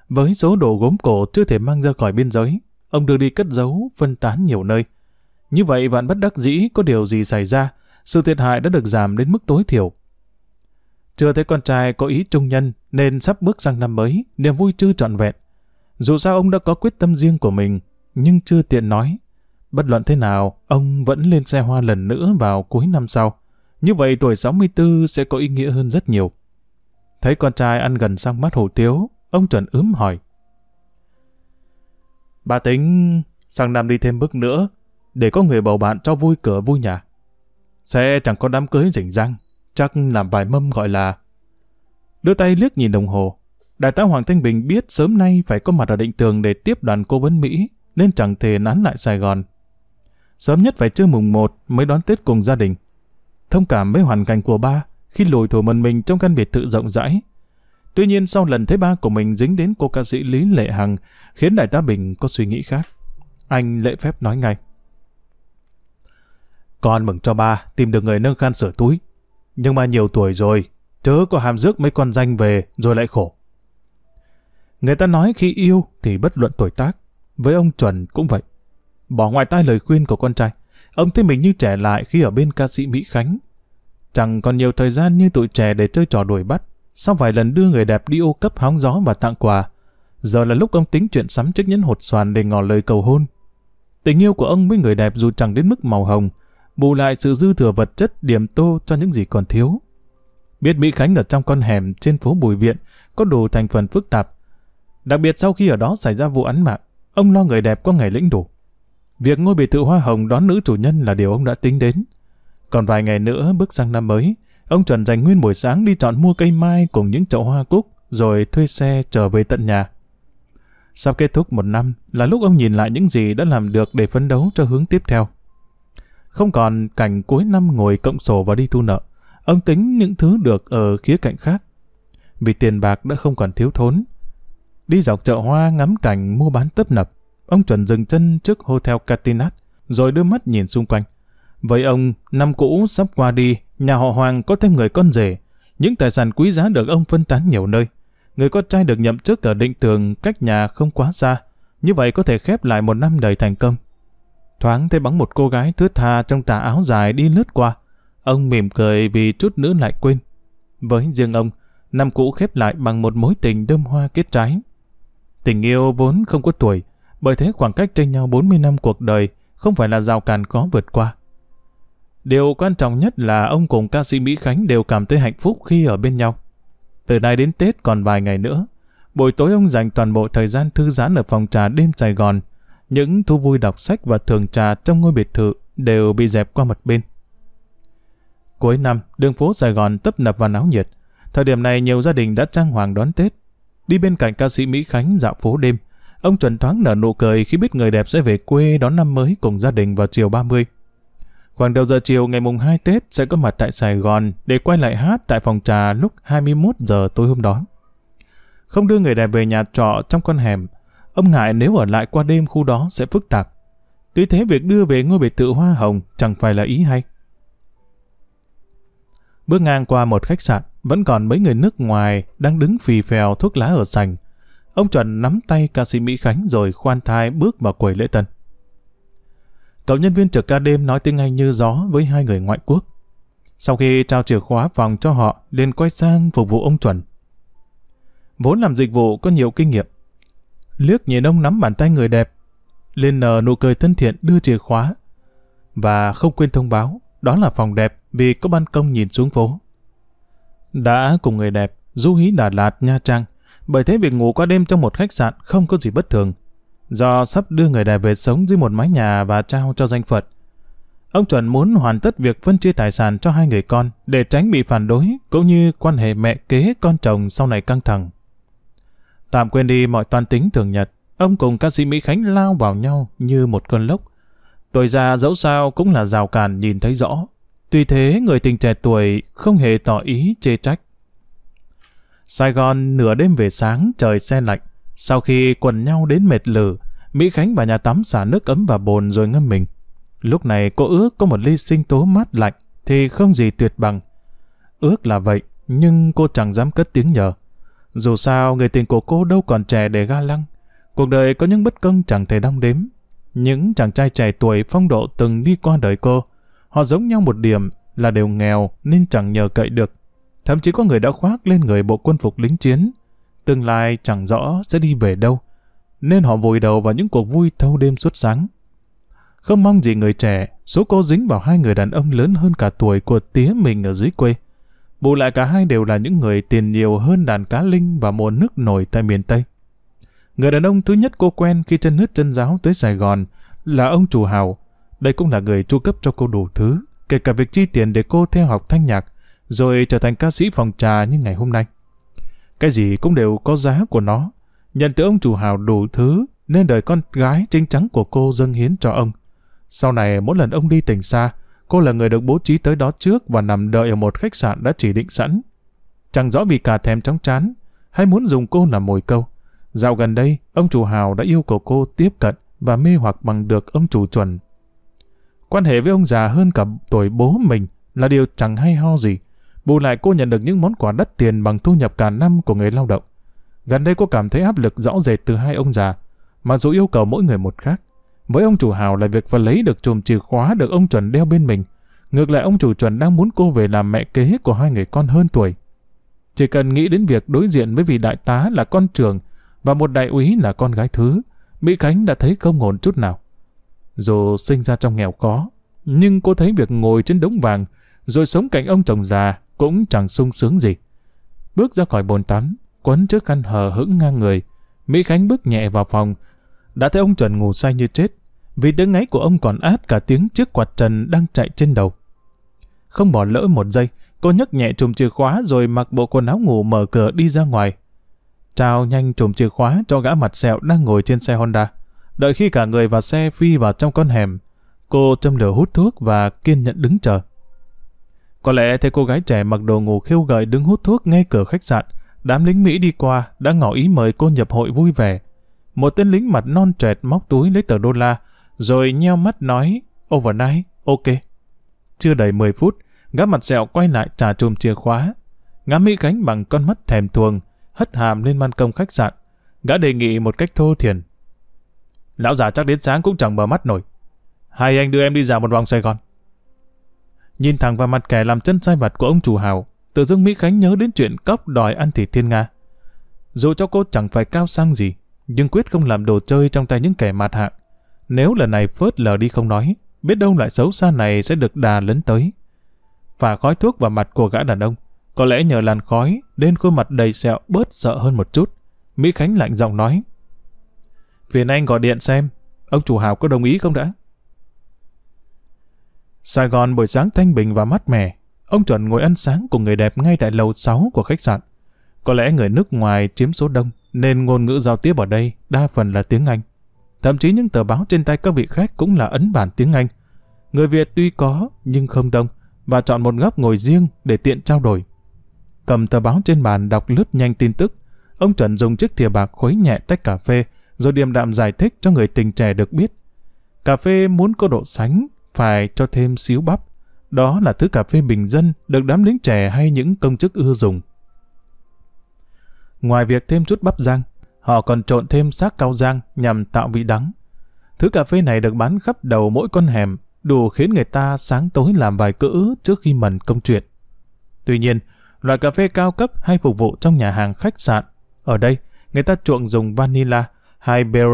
Với số đồ gốm cổ chưa thể mang ra khỏi biên giới, ông đưa đi cất giấu, phân tán nhiều nơi. Như vậy bạn bất đắc dĩ có điều gì xảy ra, sự thiệt hại đã được giảm đến mức tối thiểu. Chưa thấy con trai có ý trung nhân nên sắp bước sang năm mới, niềm vui chưa trọn vẹn. Dù sao ông đã có quyết tâm riêng của mình, nhưng chưa tiện nói. Bất luận thế nào, ông vẫn lên xe hoa lần nữa vào cuối năm sau. Như vậy tuổi 64 sẽ có ý nghĩa hơn rất nhiều. Thấy con trai ăn gần sang mắt hủ tiếu, ông chuẩn ướm hỏi. Bà tính sang năm đi thêm bước nữa, để có người bầu bạn cho vui cửa vui nhà. Sẽ chẳng có đám cưới rỉnh răng chắc làm vài mâm gọi là... Đưa tay liếc nhìn đồng hồ, đại tá Hoàng Thanh Bình biết sớm nay phải có mặt ở định tường để tiếp đoàn cố vấn Mỹ, nên chẳng thể nán lại Sài Gòn. Sớm nhất phải trưa mùng 1 mới đón Tết cùng gia đình thông cảm với hoàn cảnh của ba khi lùi thủ một mình trong căn biệt thự rộng rãi. Tuy nhiên sau lần thấy ba của mình dính đến cô ca sĩ Lý Lệ Hằng khiến Đại tá Bình có suy nghĩ khác. Anh lệ phép nói ngay. Con mừng cho ba tìm được người nâng khăn sửa túi. Nhưng mà nhiều tuổi rồi, chớ có hàm rước mấy con danh về rồi lại khổ. Người ta nói khi yêu thì bất luận tuổi tác, với ông Chuẩn cũng vậy. Bỏ ngoài tai lời khuyên của con trai, Ông thấy mình như trẻ lại khi ở bên ca sĩ Mỹ Khánh. Chẳng còn nhiều thời gian như tụi trẻ để chơi trò đuổi bắt. Sau vài lần đưa người đẹp đi ô cấp hóng gió và tặng quà, giờ là lúc ông tính chuyện sắm chiếc nhẫn hột xoàn để ngỏ lời cầu hôn. Tình yêu của ông với người đẹp dù chẳng đến mức màu hồng, bù lại sự dư thừa vật chất điểm tô cho những gì còn thiếu. Biết Mỹ Khánh ở trong con hẻm trên phố Bùi Viện có đồ thành phần phức tạp. Đặc biệt sau khi ở đó xảy ra vụ án mạng, ông lo người đẹp có ngày lĩnh đủ. Việc ngôi biệt thự hoa hồng đón nữ chủ nhân là điều ông đã tính đến. Còn vài ngày nữa bước sang năm mới, ông Chuẩn dành nguyên buổi sáng đi chọn mua cây mai cùng những chậu hoa cúc, rồi thuê xe trở về tận nhà. sau kết thúc một năm là lúc ông nhìn lại những gì đã làm được để phấn đấu cho hướng tiếp theo. Không còn cảnh cuối năm ngồi cộng sổ và đi thu nợ, ông tính những thứ được ở khía cạnh khác. Vì tiền bạc đã không còn thiếu thốn. Đi dọc chợ hoa ngắm cảnh mua bán tấp nập, ông chuẩn dừng chân trước hotel Catinat, rồi đưa mắt nhìn xung quanh. Với ông, năm cũ sắp qua đi, nhà họ Hoàng có thêm người con rể. Những tài sản quý giá được ông phân tán nhiều nơi. Người con trai được nhậm chức ở định tường cách nhà không quá xa. Như vậy có thể khép lại một năm đầy thành công. Thoáng thấy bóng một cô gái thướt tha trong tà áo dài đi lướt qua. Ông mỉm cười vì chút nữ lại quên. Với riêng ông, năm cũ khép lại bằng một mối tình đơm hoa kết trái. Tình yêu vốn không có tuổi, bởi thế khoảng cách tranh nhau 40 năm cuộc đời không phải là rào cản khó vượt qua. Điều quan trọng nhất là ông cùng ca sĩ Mỹ Khánh đều cảm thấy hạnh phúc khi ở bên nhau. Từ nay đến Tết còn vài ngày nữa, buổi tối ông dành toàn bộ thời gian thư giãn ở phòng trà đêm Sài Gòn. Những thú vui đọc sách và thường trà trong ngôi biệt thự đều bị dẹp qua một bên. Cuối năm, đường phố Sài Gòn tấp nập và náo nhiệt. Thời điểm này nhiều gia đình đã trang hoàng đón Tết. Đi bên cạnh ca sĩ Mỹ Khánh dạo phố đêm, Ông Trần thoáng nở nụ cười khi biết người đẹp sẽ về quê đón năm mới cùng gia đình vào chiều 30. Khoảng đầu giờ chiều ngày mùng 2 Tết sẽ có mặt tại Sài Gòn để quay lại hát tại phòng trà lúc 21 giờ tối hôm đó. Không đưa người đẹp về nhà trọ trong con hẻm, ông ngại nếu ở lại qua đêm khu đó sẽ phức tạp. Tuy thế việc đưa về ngôi biệt thự Hoa Hồng chẳng phải là ý hay. Bước ngang qua một khách sạn, vẫn còn mấy người nước ngoài đang đứng phì phèo thuốc lá ở sành. Ông Chuẩn nắm tay ca sĩ Mỹ Khánh rồi khoan thai bước vào quầy lễ tân. Cậu nhân viên trực ca đêm nói tiếng Anh như gió với hai người ngoại quốc. Sau khi trao chìa khóa phòng cho họ, liền quay sang phục vụ ông Chuẩn. Vốn làm dịch vụ có nhiều kinh nghiệm. Liếc nhìn ông nắm bàn tay người đẹp, lên nở nụ cười thân thiện đưa chìa khóa. Và không quên thông báo, đó là phòng đẹp vì có ban công nhìn xuống phố. Đã cùng người đẹp, du hí Đà Lạt, Nha Trang bởi thế việc ngủ qua đêm trong một khách sạn không có gì bất thường. Do sắp đưa người đài về sống dưới một mái nhà và trao cho danh Phật, ông Chuẩn muốn hoàn tất việc phân chia tài sản cho hai người con để tránh bị phản đối cũng như quan hệ mẹ kế con chồng sau này căng thẳng. Tạm quên đi mọi toan tính thường nhật, ông cùng ca sĩ Mỹ Khánh lao vào nhau như một cơn lốc. Tuổi già dẫu sao cũng là rào cản nhìn thấy rõ. Tuy thế người tình trẻ tuổi không hề tỏ ý chê trách. Sài Gòn nửa đêm về sáng trời xe lạnh. Sau khi quần nhau đến mệt lử, Mỹ Khánh và nhà tắm xả nước ấm vào bồn rồi ngâm mình. Lúc này cô ước có một ly sinh tố mát lạnh thì không gì tuyệt bằng. Ước là vậy, nhưng cô chẳng dám cất tiếng nhờ. Dù sao, người tình của cô đâu còn trẻ để ga lăng. Cuộc đời có những bất công chẳng thể đong đếm. Những chàng trai trẻ tuổi phong độ từng đi qua đời cô. Họ giống nhau một điểm là đều nghèo nên chẳng nhờ cậy được. Thậm chí có người đã khoác lên người bộ quân phục lính chiến. Tương lai chẳng rõ sẽ đi về đâu, nên họ vùi đầu vào những cuộc vui thâu đêm suốt sáng. Không mong gì người trẻ, số cô dính vào hai người đàn ông lớn hơn cả tuổi của tía mình ở dưới quê. Bù lại cả hai đều là những người tiền nhiều hơn đàn cá linh và mùa nước nổi tại miền Tây. Người đàn ông thứ nhất cô quen khi chân nước chân giáo tới Sài Gòn là ông chủ Hào. Đây cũng là người chu cấp cho cô đủ thứ, kể cả việc chi tiền để cô theo học thanh nhạc, rồi trở thành ca sĩ phòng trà như ngày hôm nay. Cái gì cũng đều có giá của nó. Nhận từ ông chủ hào đủ thứ, nên đời con gái trinh trắng của cô dâng hiến cho ông. Sau này mỗi lần ông đi tỉnh xa, cô là người được bố trí tới đó trước và nằm đợi ở một khách sạn đã chỉ định sẵn. Chẳng rõ vì cả thèm chóng chán, hay muốn dùng cô làm mồi câu. Dạo gần đây, ông chủ hào đã yêu cầu cô tiếp cận và mê hoặc bằng được ông chủ chuẩn. Quan hệ với ông già hơn cả tuổi bố mình là điều chẳng hay ho gì. Bù lại cô nhận được những món quà đắt tiền bằng thu nhập cả năm của người lao động. Gần đây cô cảm thấy áp lực rõ rệt từ hai ông già, mặc dù yêu cầu mỗi người một khác. Với ông chủ Hào là việc phải lấy được chùm chìa khóa được ông Chuẩn đeo bên mình. Ngược lại ông chủ Chuẩn đang muốn cô về làm mẹ kế của hai người con hơn tuổi. Chỉ cần nghĩ đến việc đối diện với vị đại tá là con trường và một đại úy là con gái thứ, Mỹ Khánh đã thấy không ổn chút nào. Dù sinh ra trong nghèo khó, nhưng cô thấy việc ngồi trên đống vàng rồi sống cạnh ông chồng già cũng chẳng sung sướng gì. Bước ra khỏi bồn tắm, quấn trước khăn hờ hững ngang người, Mỹ Khánh bước nhẹ vào phòng, đã thấy ông Trần ngủ say như chết, vì tiếng ngáy của ông còn át cả tiếng chiếc quạt trần đang chạy trên đầu. Không bỏ lỡ một giây, cô nhấc nhẹ chùm chìa khóa rồi mặc bộ quần áo ngủ mở cửa đi ra ngoài. chào nhanh chùm chìa khóa cho gã mặt sẹo đang ngồi trên xe Honda. Đợi khi cả người và xe phi vào trong con hẻm, cô châm lửa hút thuốc và kiên nhẫn đứng chờ. Có lẽ thấy cô gái trẻ mặc đồ ngủ khiêu gợi đứng hút thuốc ngay cửa khách sạn, đám lính Mỹ đi qua đã ngỏ ý mời cô nhập hội vui vẻ. Một tên lính mặt non trẹt móc túi lấy tờ đô la, rồi nheo mắt nói overnight, ok. Chưa đầy 10 phút, gã mặt sẹo quay lại trà trùm chìa khóa. Ngã Mỹ Khánh bằng con mắt thèm thuồng, hất hàm lên ban công khách sạn. Gã đề nghị một cách thô thiền. Lão già chắc đến sáng cũng chẳng mở mắt nổi. Hai anh đưa em đi dạo một vòng Sài Gòn. Nhìn thẳng vào mặt kẻ làm chân sai vặt của ông chủ hào, tự dưng Mỹ Khánh nhớ đến chuyện cóc đòi ăn thịt thiên Nga. Dù cho cô chẳng phải cao sang gì, nhưng quyết không làm đồ chơi trong tay những kẻ mặt hạng. Nếu lần này phớt lờ đi không nói, biết đâu loại xấu xa này sẽ được đà lấn tới. Phả khói thuốc vào mặt của gã đàn ông, có lẽ nhờ làn khói nên khuôn mặt đầy sẹo bớt sợ hơn một chút. Mỹ Khánh lạnh giọng nói. Phiền anh gọi điện xem, ông chủ hào có đồng ý không đã? Sài Gòn buổi sáng thanh bình và mát mẻ, ông chuẩn ngồi ăn sáng cùng người đẹp ngay tại lầu 6 của khách sạn. Có lẽ người nước ngoài chiếm số đông, nên ngôn ngữ giao tiếp ở đây đa phần là tiếng Anh. Thậm chí những tờ báo trên tay các vị khách cũng là ấn bản tiếng Anh. Người Việt tuy có, nhưng không đông, và chọn một góc ngồi riêng để tiện trao đổi. Cầm tờ báo trên bàn đọc lướt nhanh tin tức, ông Chuẩn dùng chiếc thìa bạc khuấy nhẹ tách cà phê, rồi điềm đạm giải thích cho người tình trẻ được biết. Cà phê muốn có độ sánh, phải cho thêm xíu bắp. Đó là thứ cà phê bình dân được đám lính trẻ hay những công chức ưa dùng. Ngoài việc thêm chút bắp rang, họ còn trộn thêm xác cao rang nhằm tạo vị đắng. Thứ cà phê này được bán khắp đầu mỗi con hẻm, đủ khiến người ta sáng tối làm vài cữ trước khi mần công chuyện. Tuy nhiên, loại cà phê cao cấp hay phục vụ trong nhà hàng khách sạn, ở đây người ta chuộng dùng vanilla hay beer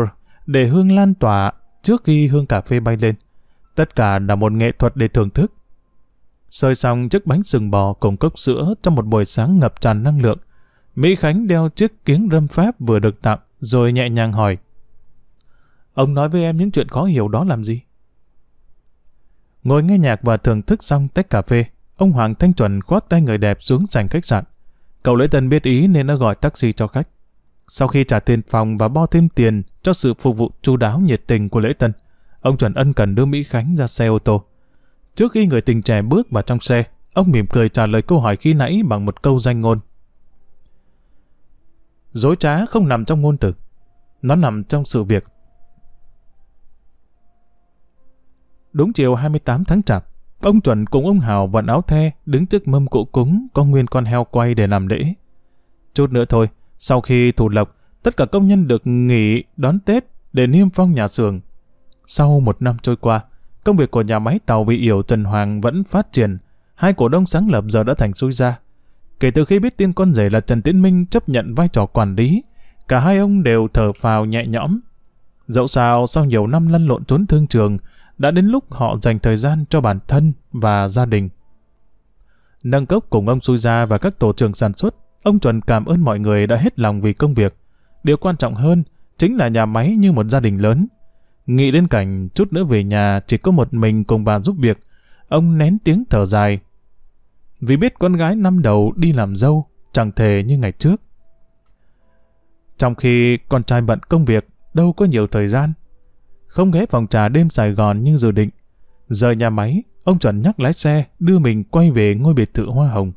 để hương lan tỏa trước khi hương cà phê bay lên. Tất cả là một nghệ thuật để thưởng thức. Sơi xong chiếc bánh sừng bò cùng cốc sữa trong một buổi sáng ngập tràn năng lượng. Mỹ Khánh đeo chiếc kiếng râm pháp vừa được tặng rồi nhẹ nhàng hỏi. Ông nói với em những chuyện khó hiểu đó làm gì? Ngồi nghe nhạc và thưởng thức xong tách cà phê, ông Hoàng Thanh Chuẩn khoát tay người đẹp xuống sành khách sạn. Cậu lễ tân biết ý nên đã gọi taxi cho khách. Sau khi trả tiền phòng và bo thêm tiền cho sự phục vụ chu đáo nhiệt tình của lễ tân, Ông Trần ân cần đưa Mỹ Khánh ra xe ô tô. Trước khi người tình trẻ bước vào trong xe, ông mỉm cười trả lời câu hỏi khi nãy bằng một câu danh ngôn. Dối trá không nằm trong ngôn từ, nó nằm trong sự việc. Đúng chiều 28 tháng chạp, ông Chuẩn cùng ông Hào vận áo the đứng trước mâm cụ cúng có nguyên con heo quay để làm lễ. Chút nữa thôi, sau khi thủ lộc, tất cả công nhân được nghỉ đón Tết để niêm phong nhà xưởng sau một năm trôi qua, công việc của nhà máy tàu bị yểu Trần Hoàng vẫn phát triển. Hai cổ đông sáng lập giờ đã thành xui ra. Kể từ khi biết tin con rể là Trần Tiến Minh chấp nhận vai trò quản lý, cả hai ông đều thở phào nhẹ nhõm. Dẫu sao, sau nhiều năm lăn lộn trốn thương trường, đã đến lúc họ dành thời gian cho bản thân và gia đình. Nâng cấp cùng ông xui ra và các tổ trưởng sản xuất, ông trần cảm ơn mọi người đã hết lòng vì công việc. Điều quan trọng hơn chính là nhà máy như một gia đình lớn, Nghĩ đến cảnh chút nữa về nhà chỉ có một mình cùng bà giúp việc, ông nén tiếng thở dài. Vì biết con gái năm đầu đi làm dâu, chẳng thể như ngày trước. Trong khi con trai bận công việc, đâu có nhiều thời gian. Không ghé phòng trà đêm Sài Gòn như dự định. Rời nhà máy, ông chuẩn nhắc lái xe đưa mình quay về ngôi biệt thự Hoa Hồng.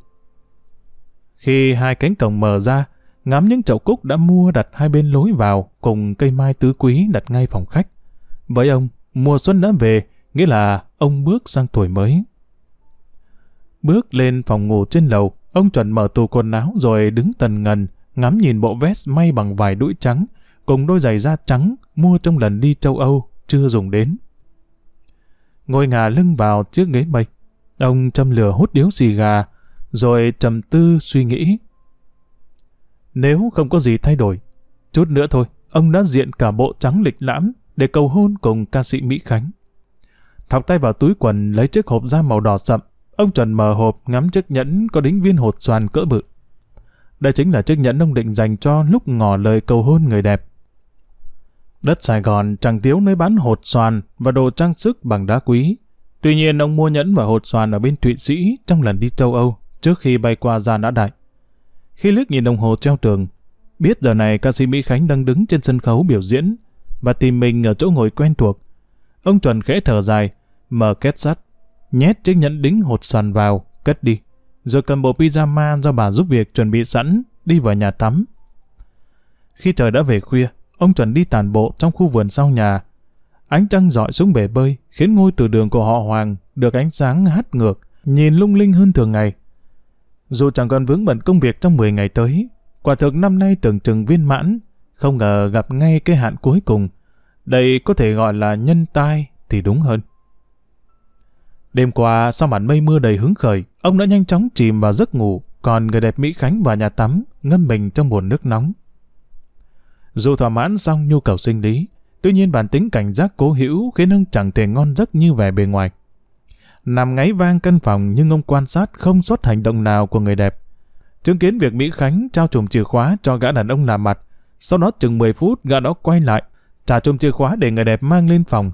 Khi hai cánh cổng mở ra, ngắm những chậu cúc đã mua đặt hai bên lối vào cùng cây mai tứ quý đặt ngay phòng khách. Với ông, mùa xuân đã về, nghĩa là ông bước sang tuổi mới. Bước lên phòng ngủ trên lầu, ông chuẩn mở tủ quần áo rồi đứng tần ngần, ngắm nhìn bộ vest may bằng vải đũi trắng, cùng đôi giày da trắng mua trong lần đi châu Âu chưa dùng đến. Ngồi ngả lưng vào chiếc ghế mây, ông châm lửa hút điếu xì gà, rồi trầm tư suy nghĩ. Nếu không có gì thay đổi, chút nữa thôi, ông đã diện cả bộ trắng lịch lãm để cầu hôn cùng ca sĩ Mỹ Khánh. Thọc tay vào túi quần lấy chiếc hộp da màu đỏ sậm, ông Trần mở hộp ngắm chiếc nhẫn có đính viên hột xoàn cỡ bự. Đây chính là chiếc nhẫn ông định dành cho lúc ngỏ lời cầu hôn người đẹp. Đất Sài Gòn chẳng thiếu nơi bán hột xoàn và đồ trang sức bằng đá quý. Tuy nhiên ông mua nhẫn và hột xoàn ở bên Thụy Sĩ trong lần đi châu Âu trước khi bay qua ra nã đại. Khi liếc nhìn đồng hồ treo tường, biết giờ này ca sĩ Mỹ Khánh đang đứng trên sân khấu biểu diễn, và tìm mình ở chỗ ngồi quen thuộc. Ông Chuẩn khẽ thở dài, mở két sắt, nhét chiếc nhẫn đính hột xoàn vào, cất đi. Rồi cầm bộ pyjama do bà giúp việc chuẩn bị sẵn, đi vào nhà tắm. Khi trời đã về khuya, ông Chuẩn đi tàn bộ trong khu vườn sau nhà. Ánh trăng dọi xuống bể bơi, khiến ngôi từ đường của họ Hoàng được ánh sáng hắt ngược, nhìn lung linh hơn thường ngày. Dù chẳng còn vướng bận công việc trong 10 ngày tới, quả thực năm nay tưởng chừng viên mãn không ngờ gặp ngay cái hạn cuối cùng. Đây có thể gọi là nhân tai thì đúng hơn. Đêm qua, sau màn mây mưa đầy hứng khởi, ông đã nhanh chóng chìm vào giấc ngủ, còn người đẹp Mỹ Khánh vào nhà tắm, ngâm mình trong bồn nước nóng. Dù thỏa mãn xong nhu cầu sinh lý, tuy nhiên bản tính cảnh giác cố hữu khiến ông chẳng thể ngon giấc như vẻ bề ngoài. Nằm ngáy vang căn phòng nhưng ông quan sát không xuất hành động nào của người đẹp. Chứng kiến việc Mỹ Khánh trao chùm chìa khóa cho gã đàn ông làm mặt, sau đó chừng 10 phút gã đó quay lại, trả chôm chìa khóa để người đẹp mang lên phòng.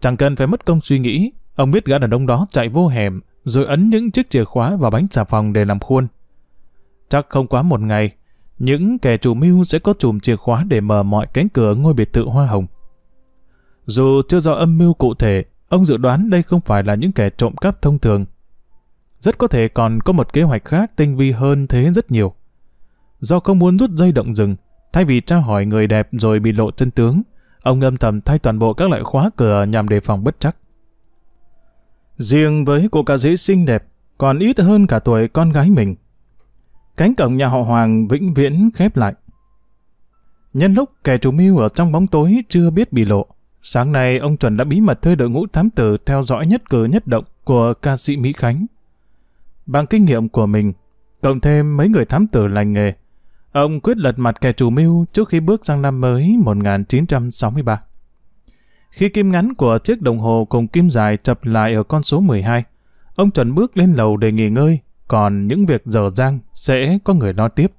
Chẳng cần phải mất công suy nghĩ, ông biết gã đàn ông đó chạy vô hẻm rồi ấn những chiếc chìa khóa vào bánh xà phòng để làm khuôn. Chắc không quá một ngày, những kẻ chủ mưu sẽ có chùm chìa khóa để mở mọi cánh cửa ngôi biệt thự hoa hồng. Dù chưa rõ âm mưu cụ thể, ông dự đoán đây không phải là những kẻ trộm cắp thông thường. Rất có thể còn có một kế hoạch khác tinh vi hơn thế rất nhiều. Do không muốn rút dây động rừng, Thay vì tra hỏi người đẹp rồi bị lộ chân tướng, ông âm thầm thay toàn bộ các loại khóa cửa nhằm đề phòng bất chắc. Riêng với cô ca sĩ xinh đẹp, còn ít hơn cả tuổi con gái mình. Cánh cổng nhà họ Hoàng vĩnh viễn khép lại. Nhân lúc kẻ chủ mưu ở trong bóng tối chưa biết bị lộ, sáng nay ông Chuẩn đã bí mật thuê đội ngũ thám tử theo dõi nhất cử nhất động của ca sĩ Mỹ Khánh. Bằng kinh nghiệm của mình, cộng thêm mấy người thám tử lành nghề, Ông quyết lật mặt kẻ chủ mưu trước khi bước sang năm mới 1963. Khi kim ngắn của chiếc đồng hồ cùng kim dài chập lại ở con số 12, ông Trần bước lên lầu để nghỉ ngơi, còn những việc dở dang sẽ có người lo tiếp.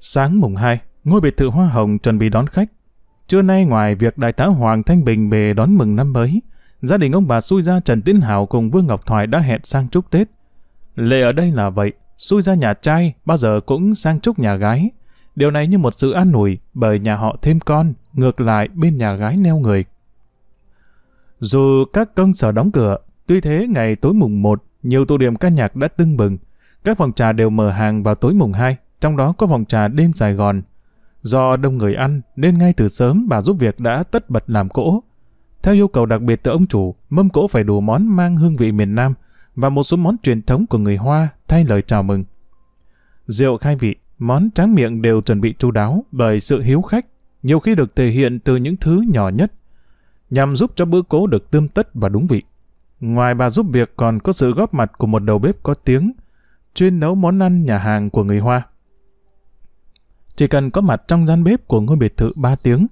Sáng mùng 2, ngôi biệt thự Hoa Hồng chuẩn bị đón khách. Trưa nay ngoài việc đại tá Hoàng Thanh Bình về đón mừng năm mới, gia đình ông bà xui ra Trần Tiến Hào cùng Vương Ngọc Thoại đã hẹn sang chúc Tết. Lệ ở đây là vậy, xui ra nhà trai, bao giờ cũng sang chúc nhà gái. Điều này như một sự an ủi bởi nhà họ thêm con, ngược lại bên nhà gái neo người. Dù các công sở đóng cửa, tuy thế ngày tối mùng 1, nhiều tụ điểm ca nhạc đã tưng bừng. Các phòng trà đều mở hàng vào tối mùng 2, trong đó có phòng trà đêm Sài Gòn. Do đông người ăn nên ngay từ sớm bà giúp việc đã tất bật làm cỗ. Theo yêu cầu đặc biệt từ ông chủ, mâm cỗ phải đủ món mang hương vị miền Nam và một số món truyền thống của người Hoa thay lời chào mừng. Rượu khai vị, món tráng miệng đều chuẩn bị chu đáo bởi sự hiếu khách, nhiều khi được thể hiện từ những thứ nhỏ nhất, nhằm giúp cho bữa cố được tươm tất và đúng vị. Ngoài bà giúp việc còn có sự góp mặt của một đầu bếp có tiếng, chuyên nấu món ăn nhà hàng của người Hoa. Chỉ cần có mặt trong gian bếp của ngôi biệt thự 3 tiếng,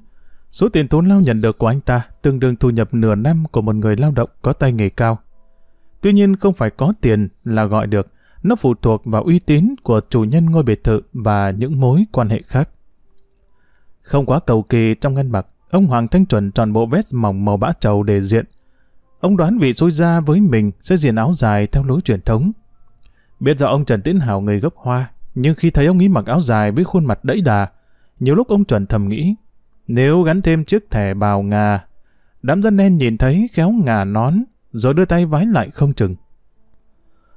số tiền tốn lao nhận được của anh ta tương đương thu nhập nửa năm của một người lao động có tay nghề cao. Tuy nhiên không phải có tiền là gọi được, nó phụ thuộc vào uy tín của chủ nhân ngôi biệt thự và những mối quan hệ khác. Không quá cầu kỳ trong ngăn mặc, ông Hoàng Thanh Chuẩn tròn bộ vest mỏng màu bã trầu để diện. Ông đoán vị xôi ra với mình sẽ diện áo dài theo lối truyền thống. Biết rõ ông Trần Tiến Hảo người gốc hoa, nhưng khi thấy ông ấy mặc áo dài với khuôn mặt đẫy đà, nhiều lúc ông Chuẩn thầm nghĩ, nếu gắn thêm chiếc thẻ bào ngà, đám dân đen nhìn thấy khéo ngà nón, rồi đưa tay vái lại không chừng.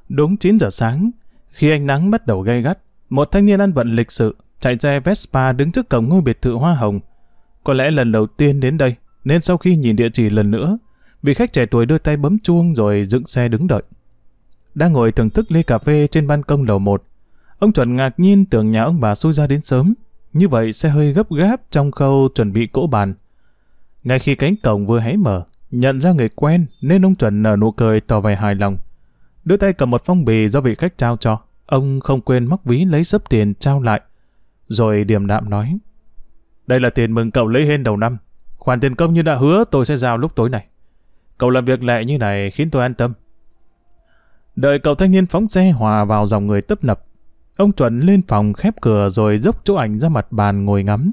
Đúng 9 giờ sáng, khi ánh nắng bắt đầu gay gắt, một thanh niên ăn vận lịch sự chạy xe Vespa đứng trước cổng ngôi biệt thự hoa hồng. Có lẽ lần đầu tiên đến đây, nên sau khi nhìn địa chỉ lần nữa, vị khách trẻ tuổi đưa tay bấm chuông rồi dựng xe đứng đợi. Đang ngồi thưởng thức ly cà phê trên ban công lầu 1, ông chuẩn ngạc nhiên tưởng nhà ông bà xui ra đến sớm, như vậy xe hơi gấp gáp trong khâu chuẩn bị cỗ bàn. Ngay khi cánh cổng vừa hé mở, nhận ra người quen nên ông chuẩn nở nụ cười tỏ vẻ hài lòng. Đưa tay cầm một phong bì do vị khách trao cho, ông không quên móc ví lấy sấp tiền trao lại. Rồi điềm đạm nói, đây là tiền mừng cậu lấy hên đầu năm. Khoản tiền công như đã hứa tôi sẽ giao lúc tối này. Cậu làm việc lẹ như này khiến tôi an tâm. Đợi cậu thanh niên phóng xe hòa vào dòng người tấp nập. Ông Chuẩn lên phòng khép cửa rồi dốc chỗ ảnh ra mặt bàn ngồi ngắm.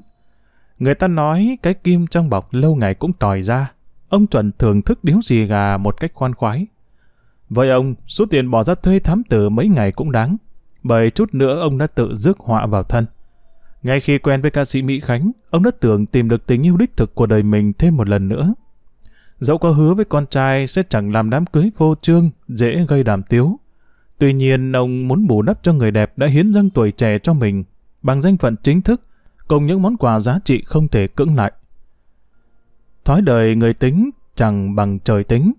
Người ta nói cái kim trong bọc lâu ngày cũng tòi ra. Ông Chuẩn thưởng thức điếu gì gà một cách khoan khoái. Với ông, số tiền bỏ ra thuê thám tử mấy ngày cũng đáng, bởi chút nữa ông đã tự rước họa vào thân. Ngay khi quen với ca sĩ Mỹ Khánh, ông đã tưởng tìm được tình yêu đích thực của đời mình thêm một lần nữa. Dẫu có hứa với con trai sẽ chẳng làm đám cưới vô trương, dễ gây đàm tiếu. Tuy nhiên, ông muốn bù đắp cho người đẹp đã hiến dâng tuổi trẻ cho mình bằng danh phận chính thức, cùng những món quà giá trị không thể cưỡng lại. Thói đời người tính chẳng bằng trời tính.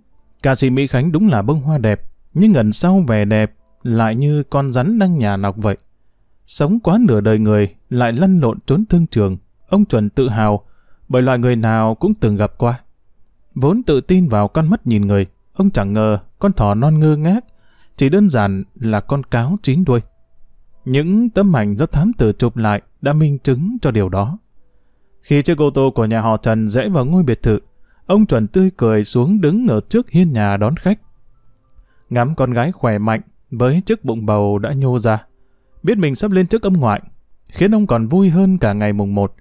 Ca sĩ Mỹ Khánh đúng là bông hoa đẹp, nhưng ẩn sau vẻ đẹp lại như con rắn đang nhà nọc vậy. Sống quá nửa đời người, lại lăn lộn trốn thương trường, ông chuẩn tự hào, bởi loại người nào cũng từng gặp qua. Vốn tự tin vào con mắt nhìn người, ông chẳng ngờ con thỏ non ngơ ngác, chỉ đơn giản là con cáo chín đuôi. Những tấm ảnh do thám tử chụp lại đã minh chứng cho điều đó. Khi chiếc ô tô của nhà họ Trần rẽ vào ngôi biệt thự, Ông chuẩn tươi cười xuống đứng ở trước hiên nhà đón khách. Ngắm con gái khỏe mạnh với chiếc bụng bầu đã nhô ra. Biết mình sắp lên trước ông ngoại, khiến ông còn vui hơn cả ngày mùng một.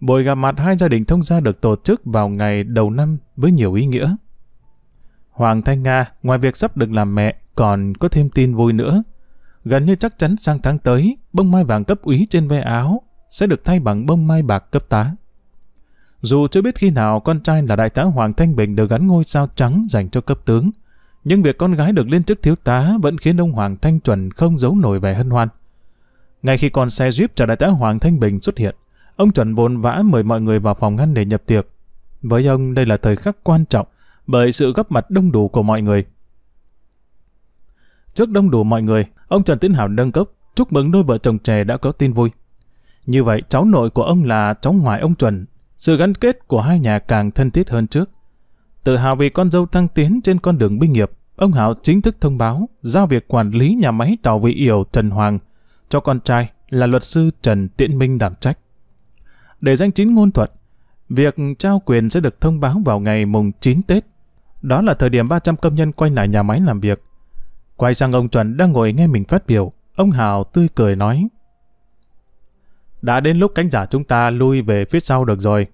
Buổi gặp mặt hai gia đình thông gia được tổ chức vào ngày đầu năm với nhiều ý nghĩa. Hoàng Thanh Nga, ngoài việc sắp được làm mẹ, còn có thêm tin vui nữa. Gần như chắc chắn sang tháng tới, bông mai vàng cấp úy trên ve áo sẽ được thay bằng bông mai bạc cấp tá. Dù chưa biết khi nào con trai là đại tá Hoàng Thanh Bình được gắn ngôi sao trắng dành cho cấp tướng, nhưng việc con gái được lên chức thiếu tá vẫn khiến ông Hoàng Thanh Chuẩn không giấu nổi vẻ hân hoan. Ngay khi con xe Jeep chở đại tá Hoàng Thanh Bình xuất hiện, ông Chuẩn vồn vã mời mọi người vào phòng ăn để nhập tiệc. Với ông đây là thời khắc quan trọng bởi sự góp mặt đông đủ của mọi người. Trước đông đủ mọi người, ông Trần Tiến Hảo nâng cốc chúc mừng đôi vợ chồng trẻ đã có tin vui. Như vậy cháu nội của ông là cháu ngoại ông Chuẩn sự gắn kết của hai nhà càng thân thiết hơn trước. Tự hào vì con dâu thăng tiến trên con đường binh nghiệp, ông Hảo chính thức thông báo giao việc quản lý nhà máy tàu vị yểu Trần Hoàng cho con trai là luật sư Trần Tiễn Minh đảm trách. Để danh chính ngôn thuận, việc trao quyền sẽ được thông báo vào ngày mùng 9 Tết. Đó là thời điểm 300 công nhân quay lại nhà máy làm việc. Quay sang ông Trần đang ngồi nghe mình phát biểu, ông Hào tươi cười nói. Đã đến lúc cánh giả chúng ta lui về phía sau được rồi.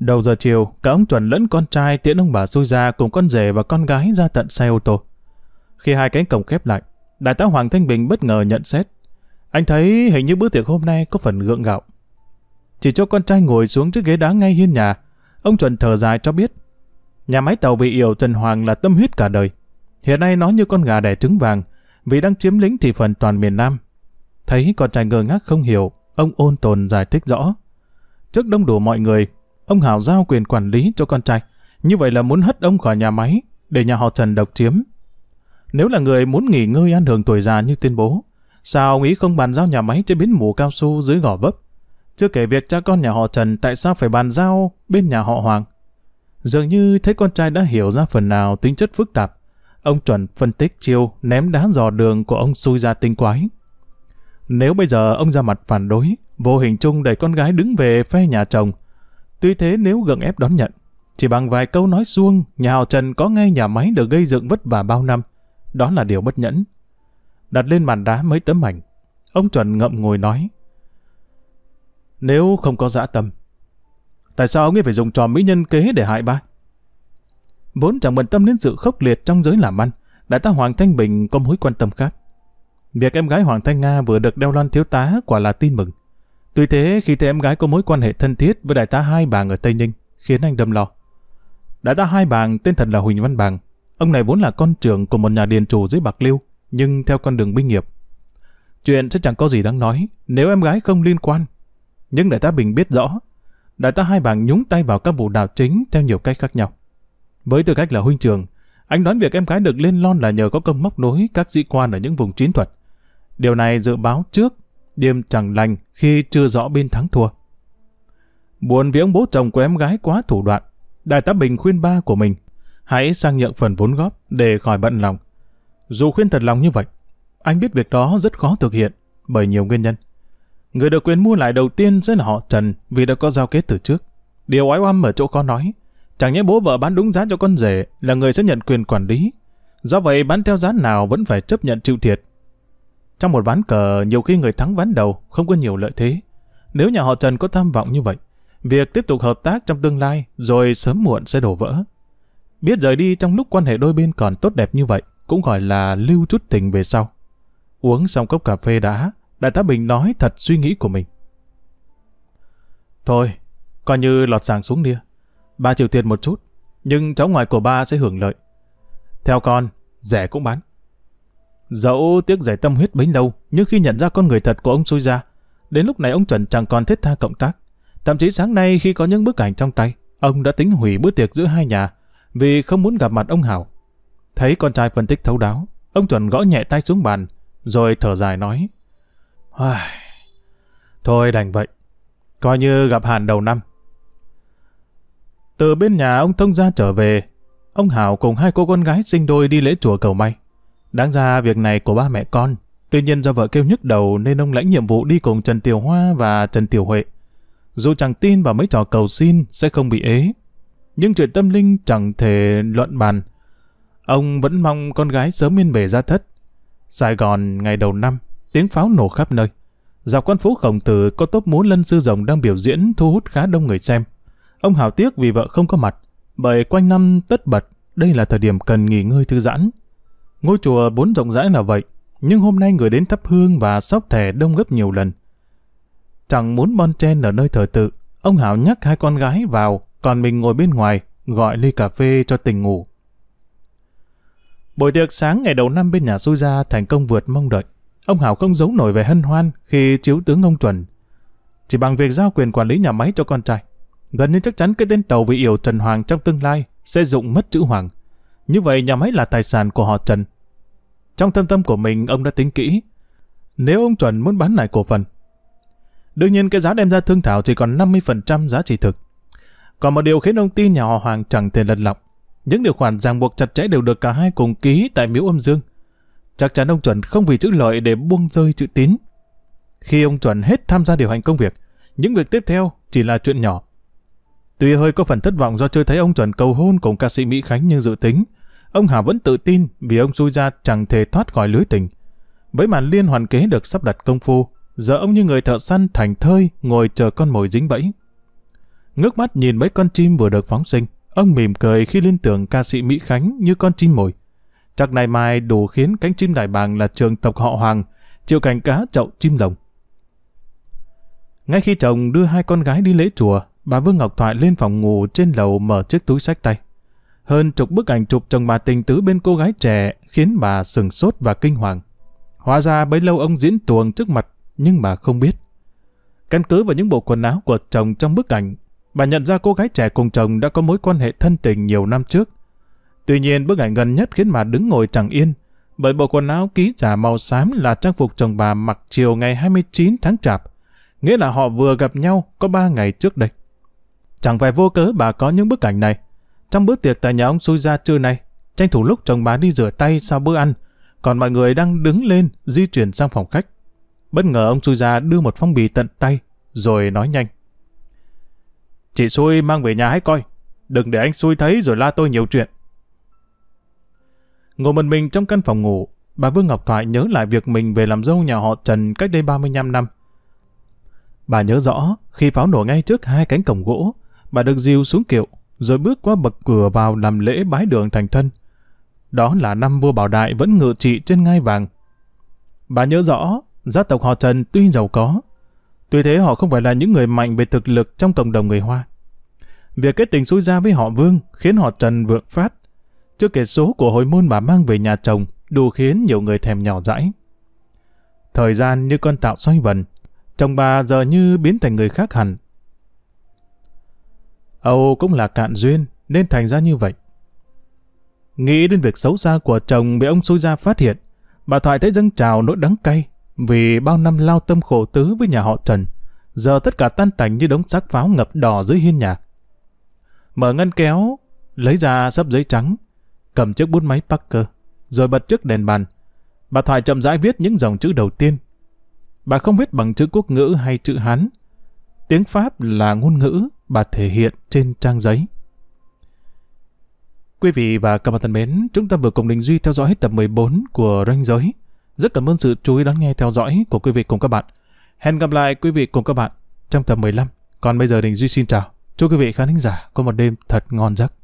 Đầu giờ chiều, cả ông Chuẩn lẫn con trai tiễn ông bà xui ra cùng con rể và con gái ra tận xe ô tô. Khi hai cánh cổng khép lại, Đại tá Hoàng Thanh Bình bất ngờ nhận xét. Anh thấy hình như bữa tiệc hôm nay có phần gượng gạo. Chỉ cho con trai ngồi xuống chiếc ghế đá ngay hiên nhà, ông Chuẩn thở dài cho biết. Nhà máy tàu bị yểu Trần Hoàng là tâm huyết cả đời. Hiện nay nó như con gà đẻ trứng vàng, vì đang chiếm lĩnh thị phần toàn miền Nam. Thấy con trai ngơ ngác không hiểu, ông ôn tồn giải thích rõ. Trước đông đủ mọi người, Ông Hảo giao quyền quản lý cho con trai, như vậy là muốn hất ông khỏi nhà máy, để nhà họ Trần độc chiếm. Nếu là người muốn nghỉ ngơi ăn hưởng tuổi già như tuyên bố, sao ông ý không bàn giao nhà máy chế biến mù cao su dưới gò vấp? Chưa kể việc cha con nhà họ Trần tại sao phải bàn giao bên nhà họ Hoàng. Dường như thấy con trai đã hiểu ra phần nào tính chất phức tạp, ông chuẩn phân tích chiêu ném đá dò đường của ông xui ra tinh quái. Nếu bây giờ ông ra mặt phản đối, vô hình chung đẩy con gái đứng về phe nhà chồng, Tuy thế nếu gần ép đón nhận, chỉ bằng vài câu nói xuông nhà họ Trần có ngay nhà máy được gây dựng vất vả bao năm. Đó là điều bất nhẫn. Đặt lên bàn đá mấy tấm ảnh, ông Trần ngậm ngồi nói. Nếu không có dã tâm, tại sao ông ấy phải dùng trò mỹ nhân kế để hại ba? Vốn chẳng bận tâm đến sự khốc liệt trong giới làm ăn, đại tá Hoàng Thanh Bình có mối quan tâm khác. Việc em gái Hoàng Thanh Nga vừa được đeo loan thiếu tá quả là tin mừng. Tuy thế, khi thấy em gái có mối quan hệ thân thiết với đại tá Hai Bàng ở Tây Ninh, khiến anh đâm lo. Đại tá Hai Bàng tên thật là Huỳnh Văn Bàng. Ông này vốn là con trưởng của một nhà điền chủ dưới Bạc Liêu, nhưng theo con đường binh nghiệp. Chuyện sẽ chẳng có gì đáng nói nếu em gái không liên quan. Nhưng đại tá Bình biết rõ, đại tá Hai Bàng nhúng tay vào các vụ đảo chính theo nhiều cách khác nhau. Với tư cách là huynh trưởng, anh đoán việc em gái được lên lon là nhờ có công móc nối các sĩ quan ở những vùng chiến thuật. Điều này dự báo trước đêm chẳng lành khi chưa rõ bên thắng thua. Buồn vì ông bố chồng của em gái quá thủ đoạn, Đại tá Bình khuyên ba của mình, hãy sang nhận phần vốn góp để khỏi bận lòng. Dù khuyên thật lòng như vậy, anh biết việc đó rất khó thực hiện bởi nhiều nguyên nhân. Người được quyền mua lại đầu tiên sẽ là họ Trần vì đã có giao kết từ trước. Điều oái oăm ở chỗ khó nói, chẳng nhẽ bố vợ bán đúng giá cho con rể là người sẽ nhận quyền quản lý. Do vậy bán theo giá nào vẫn phải chấp nhận chịu thiệt trong một ván cờ, nhiều khi người thắng ván đầu không có nhiều lợi thế. Nếu nhà họ Trần có tham vọng như vậy, việc tiếp tục hợp tác trong tương lai rồi sớm muộn sẽ đổ vỡ. Biết rời đi trong lúc quan hệ đôi bên còn tốt đẹp như vậy, cũng gọi là lưu chút tình về sau. Uống xong cốc cà phê đã, Đại tá Bình nói thật suy nghĩ của mình. Thôi, coi như lọt sàng xuống nia. Ba chịu tiền một chút, nhưng cháu ngoài của ba sẽ hưởng lợi. Theo con, rẻ cũng bán. Dẫu tiếc giải tâm huyết bấy lâu, nhưng khi nhận ra con người thật của ông xui ra, đến lúc này ông Trần chẳng còn thiết tha cộng tác. Thậm chí sáng nay khi có những bức ảnh trong tay, ông đã tính hủy bữa tiệc giữa hai nhà vì không muốn gặp mặt ông Hảo. Thấy con trai phân tích thấu đáo, ông Trần gõ nhẹ tay xuống bàn, rồi thở dài nói. Thôi đành vậy, coi như gặp hàn đầu năm. Từ bên nhà ông Thông gia trở về, ông Hảo cùng hai cô con gái sinh đôi đi lễ chùa cầu may. Đáng ra việc này của ba mẹ con, tuy nhiên do vợ kêu nhức đầu nên ông lãnh nhiệm vụ đi cùng Trần Tiểu Hoa và Trần Tiểu Huệ. Dù chẳng tin vào mấy trò cầu xin sẽ không bị ế, nhưng chuyện tâm linh chẳng thể luận bàn. Ông vẫn mong con gái sớm yên bề ra thất. Sài Gòn ngày đầu năm, tiếng pháo nổ khắp nơi. Dọc con phố khổng tử có tốp múa lân sư rồng đang biểu diễn thu hút khá đông người xem. Ông hào tiếc vì vợ không có mặt, bởi quanh năm tất bật, đây là thời điểm cần nghỉ ngơi thư giãn. Ngôi chùa bốn rộng rãi là vậy, nhưng hôm nay người đến thắp hương và sóc thẻ đông gấp nhiều lần. Chẳng muốn bon chen ở nơi thờ tự, ông Hảo nhắc hai con gái vào, còn mình ngồi bên ngoài, gọi ly cà phê cho tình ngủ. Buổi tiệc sáng ngày đầu năm bên nhà xui ra thành công vượt mong đợi. Ông Hảo không giấu nổi về hân hoan khi chiếu tướng ông Chuẩn. Chỉ bằng việc giao quyền quản lý nhà máy cho con trai. Gần như chắc chắn cái tên tàu vị yểu Trần Hoàng trong tương lai sẽ dụng mất chữ Hoàng. Như vậy nhà máy là tài sản của họ Trần. Trong tâm tâm của mình, ông đã tính kỹ. Nếu ông trần muốn bán lại cổ phần, đương nhiên cái giá đem ra thương thảo chỉ còn 50% giá trị thực. Còn một điều khiến ông tin nhà họ Hoàng chẳng thể lật lọc. Những điều khoản ràng buộc chặt chẽ đều được cả hai cùng ký tại miếu âm dương. Chắc chắn ông Chuẩn không vì chữ lợi để buông rơi chữ tín. Khi ông Chuẩn hết tham gia điều hành công việc, những việc tiếp theo chỉ là chuyện nhỏ. Tuy hơi có phần thất vọng do chưa thấy ông Chuẩn cầu hôn cùng ca sĩ Mỹ Khánh như dự tính, Ông Hà vẫn tự tin vì ông xui ra chẳng thể thoát khỏi lưới tình. Với màn liên hoàn kế được sắp đặt công phu, giờ ông như người thợ săn thành thơi ngồi chờ con mồi dính bẫy. Ngước mắt nhìn mấy con chim vừa được phóng sinh, ông mỉm cười khi liên tưởng ca sĩ Mỹ Khánh như con chim mồi. Chắc này mai đủ khiến cánh chim đại bàng là trường tộc họ Hoàng, chịu cảnh cá chậu chim lồng. Ngay khi chồng đưa hai con gái đi lễ chùa, bà Vương Ngọc Thoại lên phòng ngủ trên lầu mở chiếc túi sách tay. Hơn chục bức ảnh chụp chồng bà tình tứ bên cô gái trẻ khiến bà sừng sốt và kinh hoàng. Hóa ra bấy lâu ông diễn tuồng trước mặt nhưng bà không biết. Căn cứ vào những bộ quần áo của chồng trong bức ảnh, bà nhận ra cô gái trẻ cùng chồng đã có mối quan hệ thân tình nhiều năm trước. Tuy nhiên bức ảnh gần nhất khiến bà đứng ngồi chẳng yên, bởi bộ quần áo ký giả màu xám là trang phục chồng bà mặc chiều ngày 29 tháng chạp, nghĩa là họ vừa gặp nhau có 3 ngày trước đây. Chẳng phải vô cớ bà có những bức ảnh này, trong bữa tiệc tại nhà ông xui ra trưa nay, tranh thủ lúc chồng bà đi rửa tay sau bữa ăn, còn mọi người đang đứng lên di chuyển sang phòng khách. Bất ngờ ông xui ra đưa một phong bì tận tay, rồi nói nhanh. Chị xui mang về nhà hãy coi, đừng để anh xui thấy rồi la tôi nhiều chuyện. Ngồi một mình trong căn phòng ngủ, bà Vương Ngọc Thoại nhớ lại việc mình về làm dâu nhà họ Trần cách đây 35 năm. Bà nhớ rõ, khi pháo nổ ngay trước hai cánh cổng gỗ, bà được dìu xuống kiệu, rồi bước qua bậc cửa vào làm lễ bái đường thành thân. Đó là năm vua Bảo Đại vẫn ngự trị trên ngai vàng. Bà nhớ rõ, gia tộc họ Trần tuy giàu có, tuy thế họ không phải là những người mạnh về thực lực trong cộng đồng người Hoa. Việc kết tình xui ra với họ Vương khiến họ Trần vượng phát. Trước kể số của hồi môn bà mang về nhà chồng đủ khiến nhiều người thèm nhỏ dãi. Thời gian như con tạo xoay vần, chồng bà giờ như biến thành người khác hẳn, Âu cũng là cạn duyên, nên thành ra như vậy. Nghĩ đến việc xấu xa của chồng bị ông xui ra phát hiện, bà Thoại thấy dâng trào nỗi đắng cay vì bao năm lao tâm khổ tứ với nhà họ Trần. Giờ tất cả tan tành như đống xác pháo ngập đỏ dưới hiên nhà. Mở ngăn kéo, lấy ra sắp giấy trắng, cầm chiếc bút máy Parker, rồi bật chiếc đèn bàn. Bà Thoại chậm rãi viết những dòng chữ đầu tiên. Bà không viết bằng chữ quốc ngữ hay chữ Hán. Tiếng Pháp là ngôn ngữ bà thể hiện trên trang giấy. Quý vị và các bạn thân mến, chúng ta vừa cùng Đình Duy theo dõi hết tập 14 của Ranh Giới. Rất cảm ơn sự chú ý đón nghe theo dõi của quý vị cùng các bạn. Hẹn gặp lại quý vị cùng các bạn trong tập 15. Còn bây giờ Đình Duy xin chào. Chúc quý vị khán giả có một đêm thật ngon giấc.